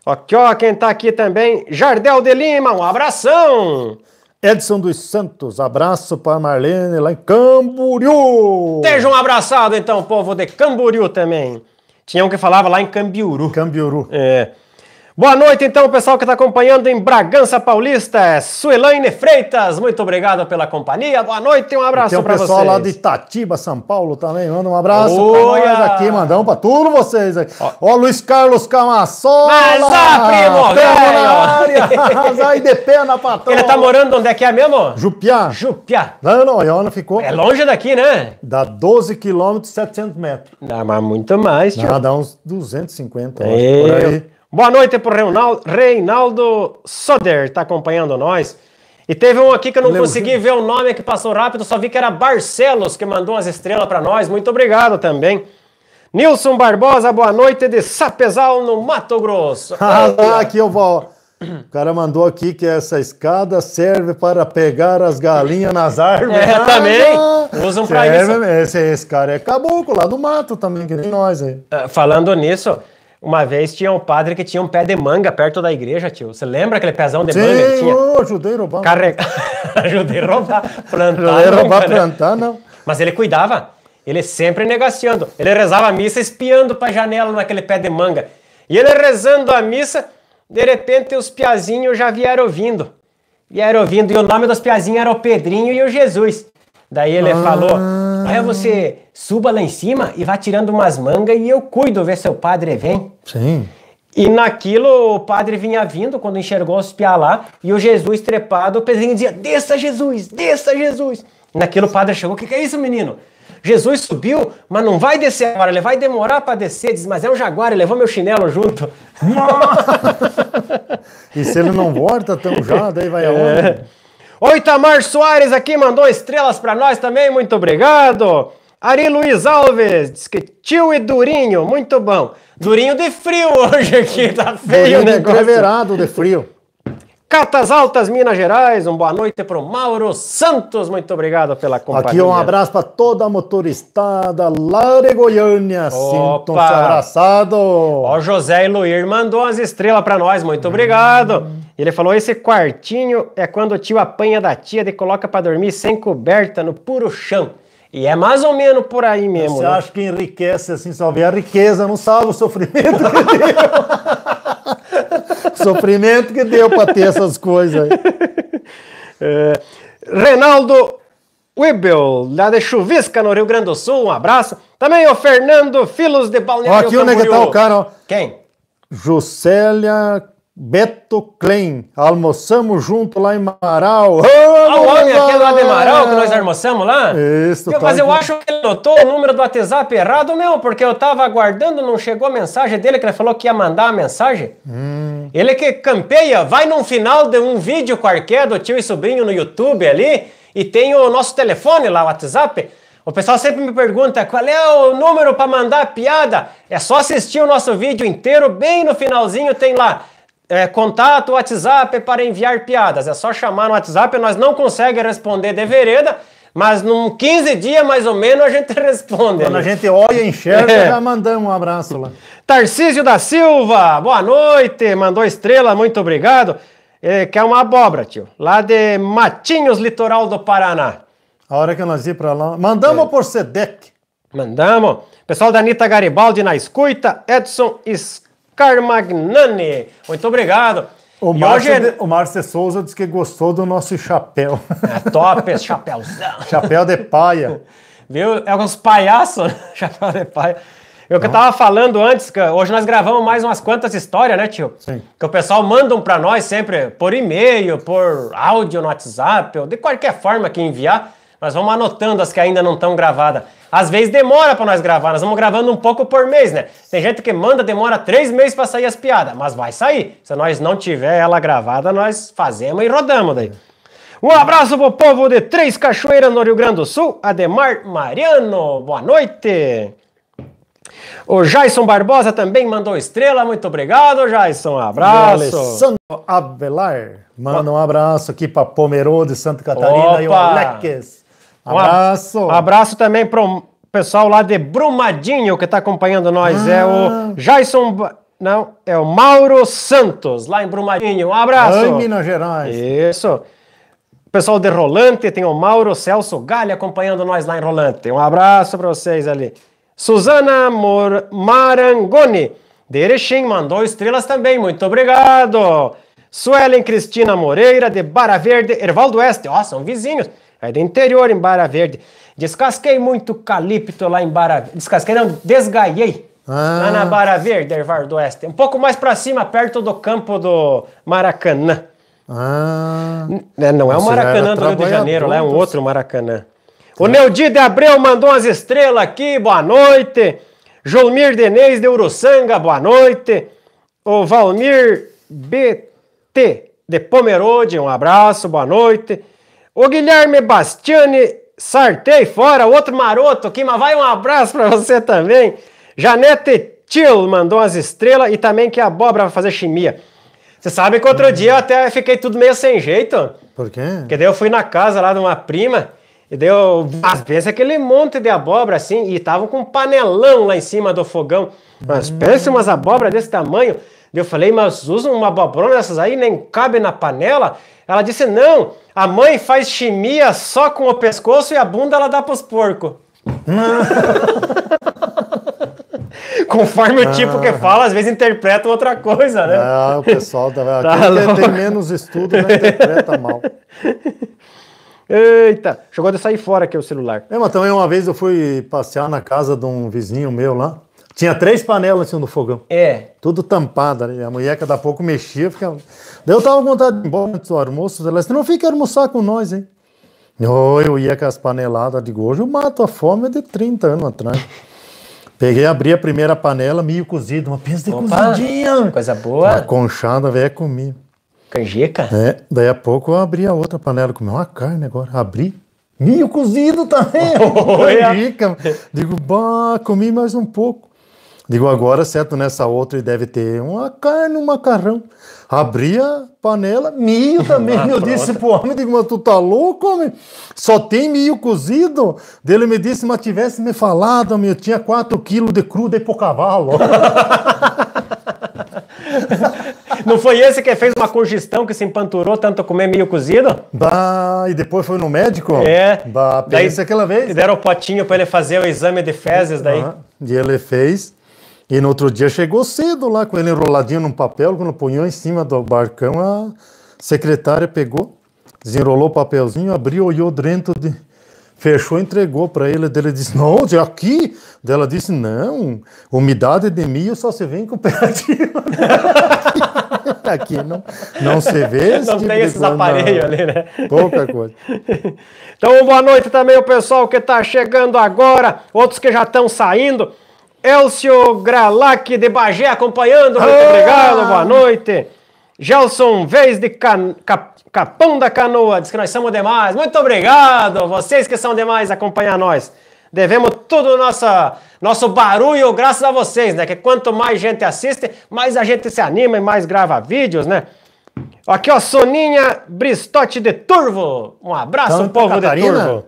[SPEAKER 1] Aqui, ó, quem tá aqui também, Jardel de Lima, um abração.
[SPEAKER 2] Edson dos Santos, abraço para Marlene lá em Camboriú. Sejam
[SPEAKER 1] um abraçado então, povo de Camboriú também. Tinha um que falava lá em Cambiuru. Cambiuru. É. Boa noite, então, pessoal que está acompanhando em Bragança Paulista, é Suelaine Freitas, muito obrigado pela companhia, boa noite um abraço para vocês. Tem o pessoal lá de
[SPEAKER 2] Itatiba, São Paulo também, manda um abraço para nós aqui, mandão para todos vocês Ó, Ó Luiz Carlos Camassola! Mas, ah, primo, velho! Aí de pé na patroa.
[SPEAKER 1] Ele está morando onde é que é mesmo? Jupiá. Jupiá. Não, não, Iona ficou... É longe daqui, né? Dá 12 quilômetros, 700 metros. Dá, mas muito mais, tio. Dá, dá
[SPEAKER 2] uns 250, é. acho, por aí.
[SPEAKER 1] Boa noite para o Reinaldo Soder, está acompanhando nós. E teve um aqui que eu não Leozinho. consegui ver o nome é que passou rápido, só vi que era Barcelos que mandou umas estrelas para nós. Muito obrigado também. Nilson Barbosa, boa noite de Sapezal, no Mato Grosso. Ah, aqui
[SPEAKER 2] eu vou. O cara mandou aqui que essa escada serve para pegar as galinhas nas é, árvores. É, também. Ah, Usam para isso. Esse, esse cara é caboclo lá do mato também, que nem nós. Aí. Ah, falando nisso, uma
[SPEAKER 1] vez tinha um padre que tinha um pé de manga perto da igreja, tio. Você lembra aquele pezão de Sim, manga que tinha? Eu ajudei a roubar. Carrega... ajudei a roubar, plantar. Ajudei é a roubar, né? plantar, né? não. Mas ele cuidava. Ele sempre negaciando. Ele rezava a missa espiando para a janela naquele pé de manga. E ele rezando a missa, de repente os piazinhos já vieram vindo. Vieram vindo. E o nome dos piazinhos era o Pedrinho e o Jesus. Daí ele ah. falou: é você suba lá em cima e vá tirando umas mangas e eu cuido ver se o padre vem. Sim. E naquilo o padre vinha vindo quando enxergou os piá lá e o Jesus trepado, o Pedrinho dizia: desça Jesus, desça Jesus. Naquilo o padre chegou: o que, que é isso, menino? Jesus subiu, mas não vai descer agora, ele vai demorar para descer. Diz, mas é um jaguar, ele levou meu chinelo junto.
[SPEAKER 2] e se ele não volta tão já, daí vai é. aonde? É.
[SPEAKER 1] O Itamar Soares aqui mandou estrelas para nós também, muito obrigado. Ari Luiz Alves, diz que tio e Durinho, muito bom. Durinho de frio hoje aqui, tá feio Durinho o negócio. É de frio. Catas Altas, Minas Gerais, um boa noite para o Mauro Santos, muito obrigado pela companhia. Aqui um abraço
[SPEAKER 2] para toda a motoristada lá de Goiânia, sintam-se abraçados. Ó,
[SPEAKER 1] José Luir mandou umas estrelas para nós, muito obrigado. Hum. Ele falou, esse quartinho é quando o tio apanha da tia e coloca para dormir sem coberta, no puro chão. E é mais ou
[SPEAKER 2] menos por aí mesmo. Você né? acha que enriquece assim, só vê a riqueza, não salva o sofrimento. Sofrimento que deu para ter essas coisas.
[SPEAKER 1] É, Reinaldo Webel, lá de Chuvisca, no Rio Grande do Sul, um abraço. Também o Fernando Filos de Balneário Ó, aqui onde é que tá o cara,
[SPEAKER 2] ó. Quem? Juscelia Beto Klein. Almoçamos junto lá em Marau. Ah, o homem aqui lá de Marau, que nós
[SPEAKER 1] almoçamos lá? Isso, tá Mas eu acho que ele notou o número do WhatsApp errado, meu, porque eu tava aguardando, não chegou a mensagem dele, que ele falou que ia mandar a mensagem. Hum. Ele que campeia, vai no final de um vídeo qualquer do tio e sobrinho no YouTube ali, e tem o nosso telefone lá, o WhatsApp. O pessoal sempre me pergunta qual é o número para mandar piada. É só assistir o nosso vídeo inteiro, bem no finalzinho tem lá é, contato WhatsApp para enviar piadas. É só chamar no WhatsApp, nós não conseguimos responder de vereda, mas num 15 dias mais ou menos a gente responde. Quando a gente olha e enxerga, é. já
[SPEAKER 2] mandamos um abraço lá. Tarcísio da
[SPEAKER 1] Silva, boa noite, mandou estrela, muito obrigado. É, que é uma abóbora, tio, lá de Matinhos, litoral do Paraná. A hora que nós ir para lá, mandamos é. por SEDEC. Mandamos. Pessoal da Anitta Garibaldi na escuta, Edson Escola. Carmagnani. Muito obrigado. O Márcio, hoje... É
[SPEAKER 2] o Márcio Souza disse que gostou do nosso chapéu. É top esse chapéuzão. Chapéu de paia.
[SPEAKER 1] Viu? É uns palhaços, né? chapéu de paia. Eu que eu tava falando antes, que hoje nós gravamos mais umas quantas histórias, né, tio? Sim. Que o pessoal mandam para nós sempre por e-mail, por áudio no WhatsApp, ou de qualquer forma que enviar. Nós vamos anotando as que ainda não estão gravadas. Às vezes demora para nós gravar, nós vamos gravando um pouco por mês, né? Tem gente que manda, demora três meses para sair as piadas, mas vai sair. Se nós não tiver ela gravada, nós fazemos e rodamos daí. Um abraço pro povo de Três Cachoeiras, no Rio Grande do Sul, Ademar Mariano, boa noite. O Jaison Barbosa também mandou estrela, muito obrigado, Jaison, um abraço. O Alessandro
[SPEAKER 2] Abelar, manda um abraço aqui para Pomerode, Santa Catarina Opa. e o Alex. Abraço. Um abraço também pro
[SPEAKER 1] pessoal lá de Brumadinho que está acompanhando nós. Ah. É o ah. Jason. Não, é o Mauro Santos, lá em Brumadinho. Um abraço. Oi, Minas Gerais. Isso. Pessoal de Rolante, tem o Mauro Celso Galha acompanhando nós lá em Rolante. Um abraço para vocês ali. Suzana Mor Marangoni, de Erechim, mandou estrelas também. Muito obrigado. Suelen Cristina Moreira, de Bara Verde, Ervaldo Oeste. Ó, são vizinhos é do interior, em Bara Verde. Descasquei muito calipto lá em Bara Verde. Descasquei, não, desgaiei. Ah. Lá na Bara Verde, Ervar do Oeste. Um pouco mais para cima, perto do campo do Maracanã. Ah. é não é o Maracanã do Rio de Janeiro, lá é um outro Maracanã. O tá. Neudi de Abreu mandou umas estrelas aqui, boa noite. Julmir Denez de Uruçanga, boa noite. O Valmir BT de Pomerode, um abraço, boa noite. O Guilherme Bastiani, sartei fora, outro maroto aqui, mas vai um abraço para você também. Janete Till mandou as estrelas e também que a abóbora vai fazer chimia. Você sabe que outro dia eu até fiquei tudo meio sem jeito. Por quê? Porque daí eu fui na casa lá de uma prima e deu às vezes aquele monte de abóbora assim e estavam com um panelão lá em cima do fogão. Mas hum. pensa umas abóbora desse tamanho. Eu falei, mas usam uma abóbora dessas aí, nem cabe na panela? Ela disse, não, a mãe faz chimia só com o pescoço e a bunda ela dá pros porcos.
[SPEAKER 2] Conforme o ah. tipo ah. que fala,
[SPEAKER 1] às vezes interpreta outra coisa, né? Ah, o pessoal
[SPEAKER 2] tá, tá tem, tem menos estudo, né? interpreta mal. Eita, chegou de sair fora aqui o celular. É, mas também uma vez eu fui passear na casa de um vizinho meu lá. Tinha três panelas em no fogão. É. Tudo tampado ali. A mulher cada pouco mexia, ficava. Daí eu tava com vontade de ir embora antes do almoço. Ela disse: não fica almoçar com nós, hein? Oh, eu ia com as paneladas de hoje, eu mato a fome de 30 anos atrás. Peguei, abri a primeira panela, meio cozido, uma pensa de Opa, cozidinha. Coisa boa. Uma conchada, velho, comi. Canjica? É, daí a pouco eu abri a outra panela, comi uma carne agora, abri. Meio cozido também, oh, canjica. É. Digo, bah, comi mais um pouco. Digo agora, certo nessa outra e deve ter uma carne, um macarrão. Abri a panela, milho também. Ah, eu disse pro homem, digo, mas tu tá louco, homem? Só tem milho cozido? Dele me disse, mas tivesse me falado, homem, eu tinha 4 quilos de cru de pro cavalo.
[SPEAKER 1] Não foi esse que fez uma congestão que se empanturou tanto a comer milho cozido?
[SPEAKER 2] Bah, e depois foi no médico? É.
[SPEAKER 1] Bah, pensa daí, aquela vez. E deram o potinho para ele fazer o exame de fezes daí. Ah,
[SPEAKER 2] e ele fez. E no outro dia chegou cedo lá com ele enroladinho num papel, quando punhou em cima do barcão, a secretária pegou, desenrolou o papelzinho, abriu, olhou dentro, de... fechou, entregou para ele. Dele disse: Não, de aqui? dela disse: Não, umidade de milho só se vem com cooperativa. aqui não, não se vê. não tipo tem esses coisa, aparelhos não. ali, né? Pouca coisa.
[SPEAKER 1] então, boa noite também ao pessoal que está chegando agora, outros que já estão saindo. Elcio Gralac de Bagé acompanhando, muito ah! obrigado, boa noite. Gelson Vez de Can... Cap... Capão da Canoa, diz que nós somos demais, muito obrigado, vocês que são demais acompanhar nós. Devemos todo o nossa, nosso barulho graças a vocês, né? Que quanto mais gente assiste, mais a gente se anima e mais grava vídeos, né? Aqui, ó, Soninha Bristotti de Turvo. Um abraço, Santa então, povo Catarina. de Turvo.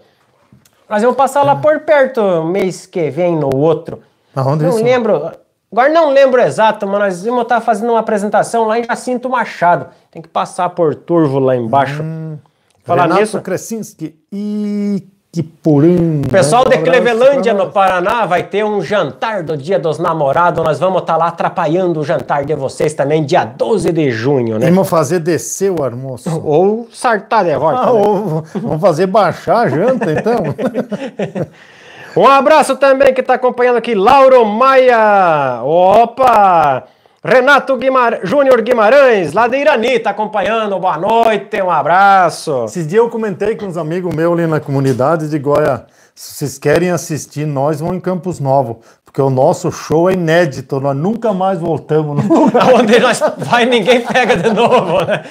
[SPEAKER 1] Nós vamos passar lá por perto mês que vem no outro. Aonde não isso? lembro. Agora não lembro exato, mas nós íamos estar tá fazendo uma apresentação lá em Jacinto Machado. Tem que passar por Turvo lá embaixo. Hum,
[SPEAKER 2] Falar Renato nisso. Kresinski e que porém. pessoal né? de Clevelândia,
[SPEAKER 1] no Paraná, vai ter um jantar do Dia dos Namorados. Nós vamos estar tá lá atrapalhando o jantar de vocês também, dia 12 de
[SPEAKER 2] junho, né? Vamos fazer descer o almoço. Ou
[SPEAKER 1] sartar de volta. Ah, né?
[SPEAKER 2] Ou vamos fazer baixar a janta, então.
[SPEAKER 1] Um abraço também que está acompanhando aqui, Lauro Maia. Opa! Renato Guimar... Júnior Guimarães, lá de Irani, está acompanhando. Boa noite, um
[SPEAKER 2] abraço. Esses dias eu comentei com uns amigos meus ali na comunidade de Goiás. Se vocês querem assistir, nós vamos em Campos Novos, porque o nosso show é inédito, nós nunca mais voltamos no
[SPEAKER 1] lugar. É onde nós vai, ninguém pega de novo, né?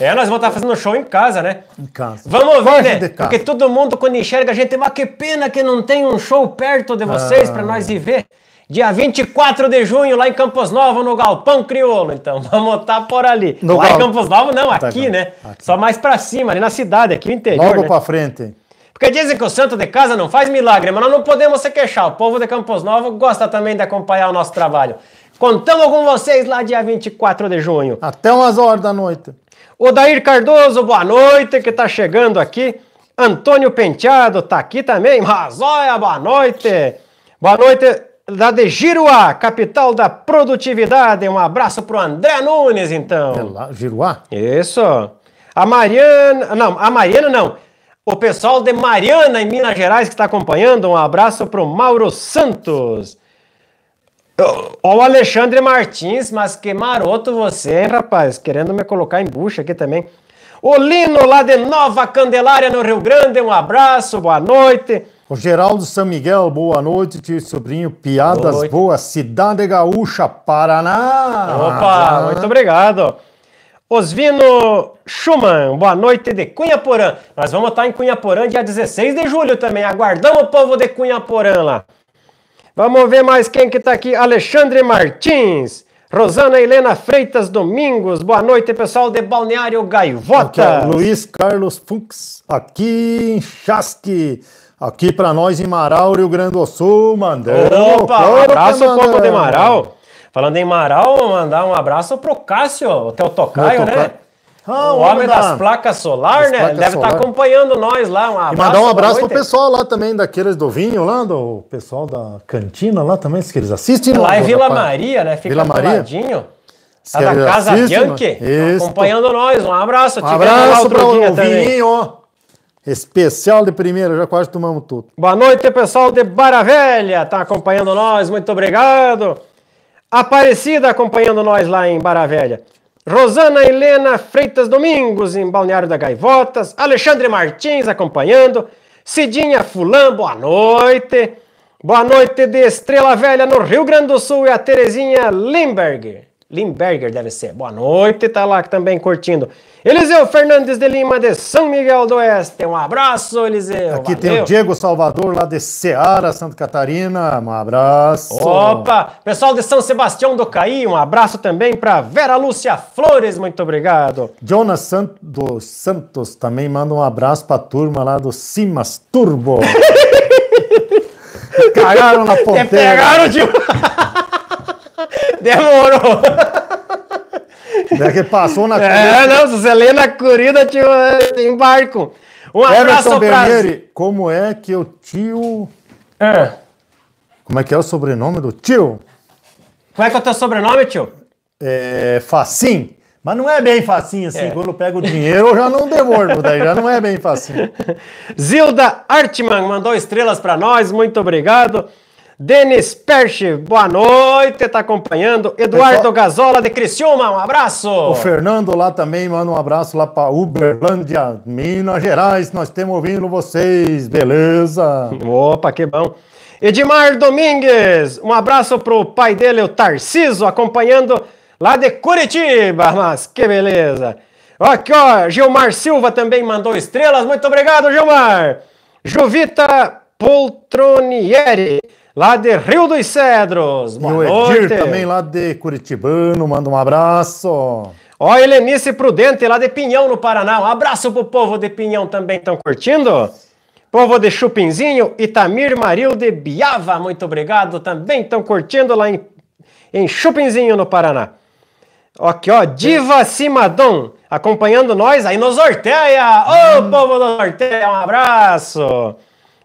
[SPEAKER 1] É, nós vamos estar fazendo show em casa, né?
[SPEAKER 2] Em casa. Vamos ouvir, né? Porque
[SPEAKER 1] todo mundo, quando enxerga a gente, mas que pena que não tem um show perto de vocês ah. para nós ir ver. Dia 24 de junho, lá em Campos Novo, no Galpão Crioulo. Então, vamos estar tá por ali. No lá Gal... em Campos Novo, não, tá aqui, tá, né? Aqui. Só mais para cima, ali
[SPEAKER 2] na cidade, aqui no interior. Logo né? para frente.
[SPEAKER 1] Porque dizem que o santo de casa não faz milagre, mas nós não podemos se queixar. O povo de Campos Novo gosta também de acompanhar o nosso trabalho. Contamos com vocês lá dia 24 de junho. Até umas horas da noite. O Dair Cardoso, boa noite, que está chegando aqui. Antônio Penteado está aqui também. Mas olha, boa noite. Boa noite, da de Giruá, capital da produtividade. Um abraço para o André Nunes, então. É lá, Giruá? Isso. A Mariana, não, a Mariana não. O pessoal de Mariana, em Minas Gerais, que está acompanhando, um abraço para o Mauro Santos. Ó, o Alexandre Martins, mas que maroto você, hein, rapaz, querendo me colocar em bucha aqui também. O Lino, lá de Nova Candelária, no Rio Grande, um abraço, boa noite.
[SPEAKER 2] O Geraldo São Miguel, boa noite, tio sobrinho. Piadas boa boas, Cidade Gaúcha, Paraná. Opa, ah. muito obrigado.
[SPEAKER 1] Osvino Schumann, boa noite de Cunha Porã. Nós vamos estar em Cunha Porã dia 16 de julho também. Aguardamos o povo de Cunha Porã lá. Vamos ver mais quem que está aqui. Alexandre Martins. Rosana Helena Freitas Domingos, boa noite, pessoal de Balneário Gaivota. é Luiz
[SPEAKER 2] Carlos Fux, aqui em Chasque, aqui para nós em Marau, Rio Grande do Sul, mandando. Opa, um abraço, povo de Marau.
[SPEAKER 1] Falando em vou mandar um abraço pro Cássio, o teu tocaio, né?
[SPEAKER 2] Ah, o homem das
[SPEAKER 1] placas solar, das né? Placas Deve estar tá acompanhando nós lá. Um abraço, e mandar um abraço pro pessoal
[SPEAKER 2] lá também, daqueles do vinho lá, do pessoal da cantina lá também, se eles assistem. Lá é Vila Maria, né? Fica Vila Maria. Ladinho. Tá da Casa assiste, Bianchi, né? acompanhando
[SPEAKER 1] nós. Um abraço. Um abraço para o vinho.
[SPEAKER 2] Especial de primeira, já quase tomamos tudo. Boa
[SPEAKER 1] noite, pessoal de Bara Velha. Tá acompanhando nós, muito obrigado. Aparecida acompanhando nós lá em Bara Velha. Rosana Helena Freitas Domingos, em Balneário da Gaivotas. Alexandre Martins acompanhando. Cidinha Fulan, boa noite. Boa noite de Estrela Velha, no Rio Grande do Sul, e a Terezinha Limberg. Limberger deve ser. Boa noite, tá lá também curtindo. Eliseu Fernandes de Lima, de São Miguel do Oeste. Um abraço, Eliseu. Aqui Valeu. tem o
[SPEAKER 2] Diego Salvador, lá de Ceará, Santa Catarina. Um abraço. Opa!
[SPEAKER 1] Pessoal de São Sebastião do Caí, um abraço também
[SPEAKER 2] para Vera Lúcia Flores, muito obrigado. Jonas dos Santos também manda um abraço pra turma lá do Simas Turbo. Cagaram na ponteira. É, pegaram de... Demorou. Daqui é passou na é, corrida. É, não, se você lê na corrida, tio, é,
[SPEAKER 1] barco. Um abraço Everton Bernieri,
[SPEAKER 2] como é que o tio... É. Como é que é o sobrenome do tio?
[SPEAKER 1] Como é que é o teu sobrenome, tio?
[SPEAKER 2] É, Facim. Mas não é bem facinho assim. É. Quando eu pego o dinheiro, eu já não devolvo. Daí já não é bem facinho.
[SPEAKER 1] Zilda Artman mandou estrelas para nós. Muito obrigado. Denis Perche, boa noite, tá acompanhando. Eduardo Pessoal... Gazola de Criciúma, um abraço. O
[SPEAKER 2] Fernando lá também manda um abraço lá para Uberlândia, Minas Gerais. Nós estamos ouvindo vocês, beleza? Opa, que bom.
[SPEAKER 1] Edmar Domingues, um abraço pro pai dele, o Tarciso, acompanhando lá de Curitiba, mas que beleza. Aqui, ó, Gilmar Silva também mandou estrelas. Muito obrigado, Gilmar. Juvita Poltronieri lá de Rio dos Cedros. Boa e o Edir noite. também
[SPEAKER 2] lá de Curitibano,
[SPEAKER 1] manda um abraço. Ó, Helenice Prudente lá de Pinhão, no Paraná. Um abraço pro povo de Pinhão também, estão curtindo? Povo de Chupinzinho, Itamir Maril de Biava, muito obrigado. Também estão curtindo lá em, em Chupinzinho, no Paraná. Aqui, ó, Diva Simadon, acompanhando nós aí no Orteia. Ô, oh, povo do Orteia, um abraço.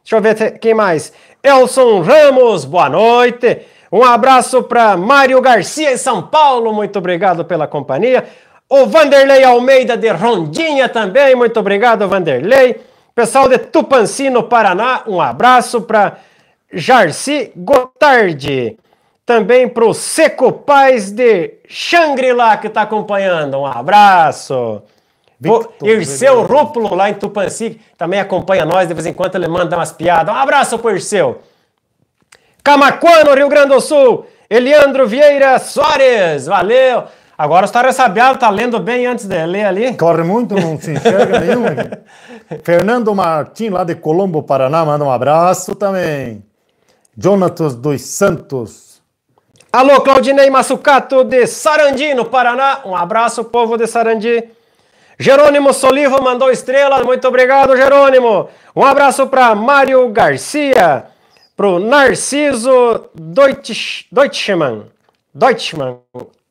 [SPEAKER 1] Deixa eu ver quem mais. Elson Ramos, boa noite. Um abraço para Mário Garcia em São Paulo, muito obrigado pela companhia. O Vanderlei Almeida de Rondinha também, muito obrigado, Vanderlei. Pessoal de Tupanci, no Paraná, um abraço para Jarci Gotardi. Também para o Seco Paz de Xangri-Lá que está acompanhando, um abraço. Irseu Rúpulo, lá em Tupanci, também acompanha nós, de vez em quando ele manda umas piadas. Um abraço pro Irceu. Camacuano, Rio Grande do Sul, Eliandro Vieira Soares, valeu.
[SPEAKER 2] Agora o História Sabiá está lendo bem antes de ler ali. Corre muito, não se enxerga nenhuma. Fernando Martins, lá de Colombo, Paraná, manda um abraço também. Jonatas dos Santos.
[SPEAKER 1] Alô, Claudinei Massucato, de Sarandi, no Paraná. Um abraço, povo de Sarandi. Jerônimo Soliva mandou estrela. Muito obrigado, Jerônimo. Um abraço para Mário Garcia, pro Narciso Deutsch, Deutschmann. Deutschmann.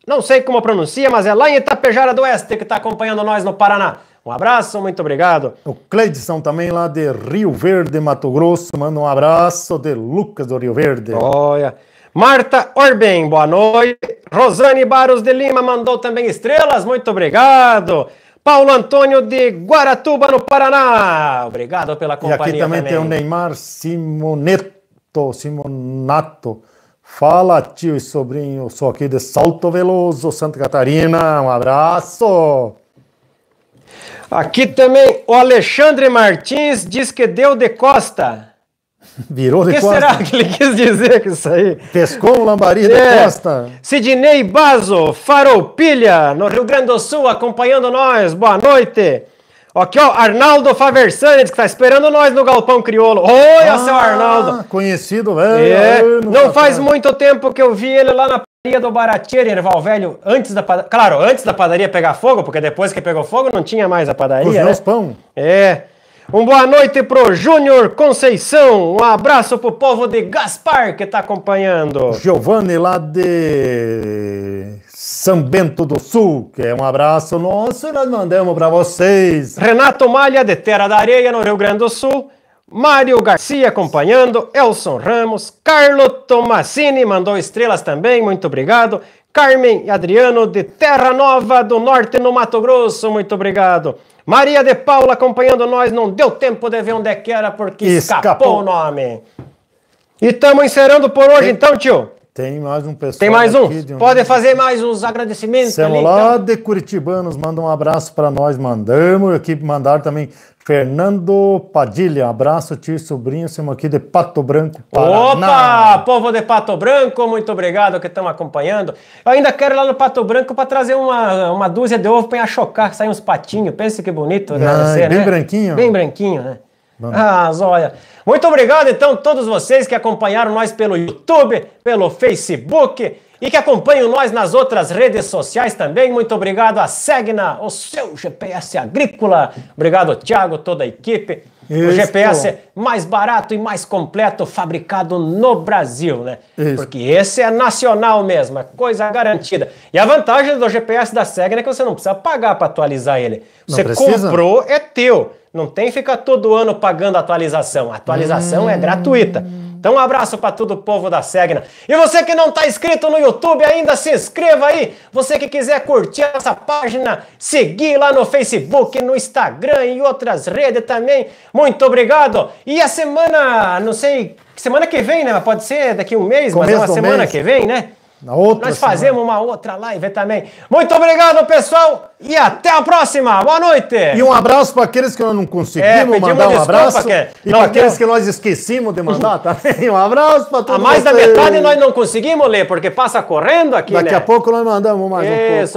[SPEAKER 1] Não sei como pronuncia, mas é lá em Itapejara do Oeste que está acompanhando nós no Paraná. Um abraço, muito
[SPEAKER 2] obrigado. O Cleidson também lá de Rio Verde, Mato Grosso, manda um abraço de Lucas do Rio Verde. Olha. Marta Orben, boa noite. Rosane Barros de
[SPEAKER 1] Lima mandou também estrelas, muito obrigado. Paulo Antônio de Guaratuba, no Paraná.
[SPEAKER 2] Obrigado pela companhia. E aqui também, também. tem o Neymar Simoneto, Simonato. Fala, tio e sobrinho. Sou aqui de Salto Veloso, Santa Catarina. Um abraço. Aqui também o
[SPEAKER 1] Alexandre Martins diz que deu de costa.
[SPEAKER 2] Virou de que costa. será que ele quis dizer com isso aí? Pescou um lambari é. de é. costa.
[SPEAKER 1] Sidney Bazo, Faropilha no Rio Grande do Sul, acompanhando nós. Boa noite. Aqui, ó, Arnaldo Faversani que está esperando nós no Galpão Crioulo. Oi, ah, seu Arnaldo.
[SPEAKER 2] Conhecido, velho. É.
[SPEAKER 1] Não faz muito tempo que eu vi ele lá na padaria do Baratieri, Erval Velho, antes da padaria. Claro, antes da padaria pegar fogo, porque depois que pegou fogo não tinha mais a padaria. Né? Os meus pão. É. Um boa noite pro Júnior Conceição. Um abraço pro povo de Gaspar que tá acompanhando.
[SPEAKER 2] Giovanni lá de São Bento do Sul, que é um abraço nosso nós mandamos para vocês.
[SPEAKER 1] Renato Malha de Terra da Areia, no Rio Grande do Sul. Mário Garcia acompanhando, Elson Ramos, Carlo Tomassini mandou estrelas também, muito obrigado. Carmen e Adriano, de Terra Nova do Norte, no Mato Grosso, muito obrigado. Maria de Paula acompanhando nós, não deu tempo de ver onde é que era porque escapou, escapou o nome. E estamos encerrando por hoje, então, tio. Tem mais um pessoal. Tem mais um. De um... Podem fazer mais uns agradecimentos. Estamos lá
[SPEAKER 2] então. de Curitibanos, manda um abraço para nós, mandamos. Aqui mandar também Fernando Padilha, abraço, tio sobrinho, estamos aqui de Pato Branco, Paraná.
[SPEAKER 1] Opa, povo de Pato Branco, muito obrigado que estão acompanhando. Eu ainda quero lá no Pato Branco para trazer uma, uma dúzia de ovo para chocar, sair uns patinhos. Pensa que bonito. Não, né? Ah, bem né? branquinho. Bem branquinho, né? Ah, zóia. Muito obrigado, então, todos vocês que acompanharam nós pelo YouTube, pelo Facebook e que acompanham nós nas outras redes sociais também. Muito obrigado a Segna, o seu GPS agrícola. Obrigado, Thiago, toda a equipe. Isso. O GPS mais barato e mais completo fabricado no Brasil, né? Isso. Porque esse é nacional mesmo, é coisa garantida. E a vantagem do GPS da Segna é que você não precisa pagar para atualizar ele. você comprou, é teu. Não tem ficar todo ano pagando atualização. A atualização é hum. é gratuita. Então, um abraço para todo o povo da Segna. E você que não está inscrito no YouTube ainda, se inscreva aí. Você que quiser curtir essa página, seguir lá no Facebook, no Instagram e outras redes também. Muito obrigado. E a semana, não sei, semana que vem, né? Pode ser daqui a um mês, Começo mas é uma semana mês. que vem, né? Na outra Nós fazemos semana. uma outra live também. Muito obrigado, pessoal, e até a próxima. Boa noite. E um abraço
[SPEAKER 2] para aqueles que nós não conseguimos é, mandar desculpa, um abraço. Que... E para aqueles que nós esquecemos de mandar também. Um abraço para todos. A mais vocês. da metade nós
[SPEAKER 1] não conseguimos ler, porque passa correndo aqui. Daqui né? a
[SPEAKER 2] pouco nós mandamos mais Isso. um pouco.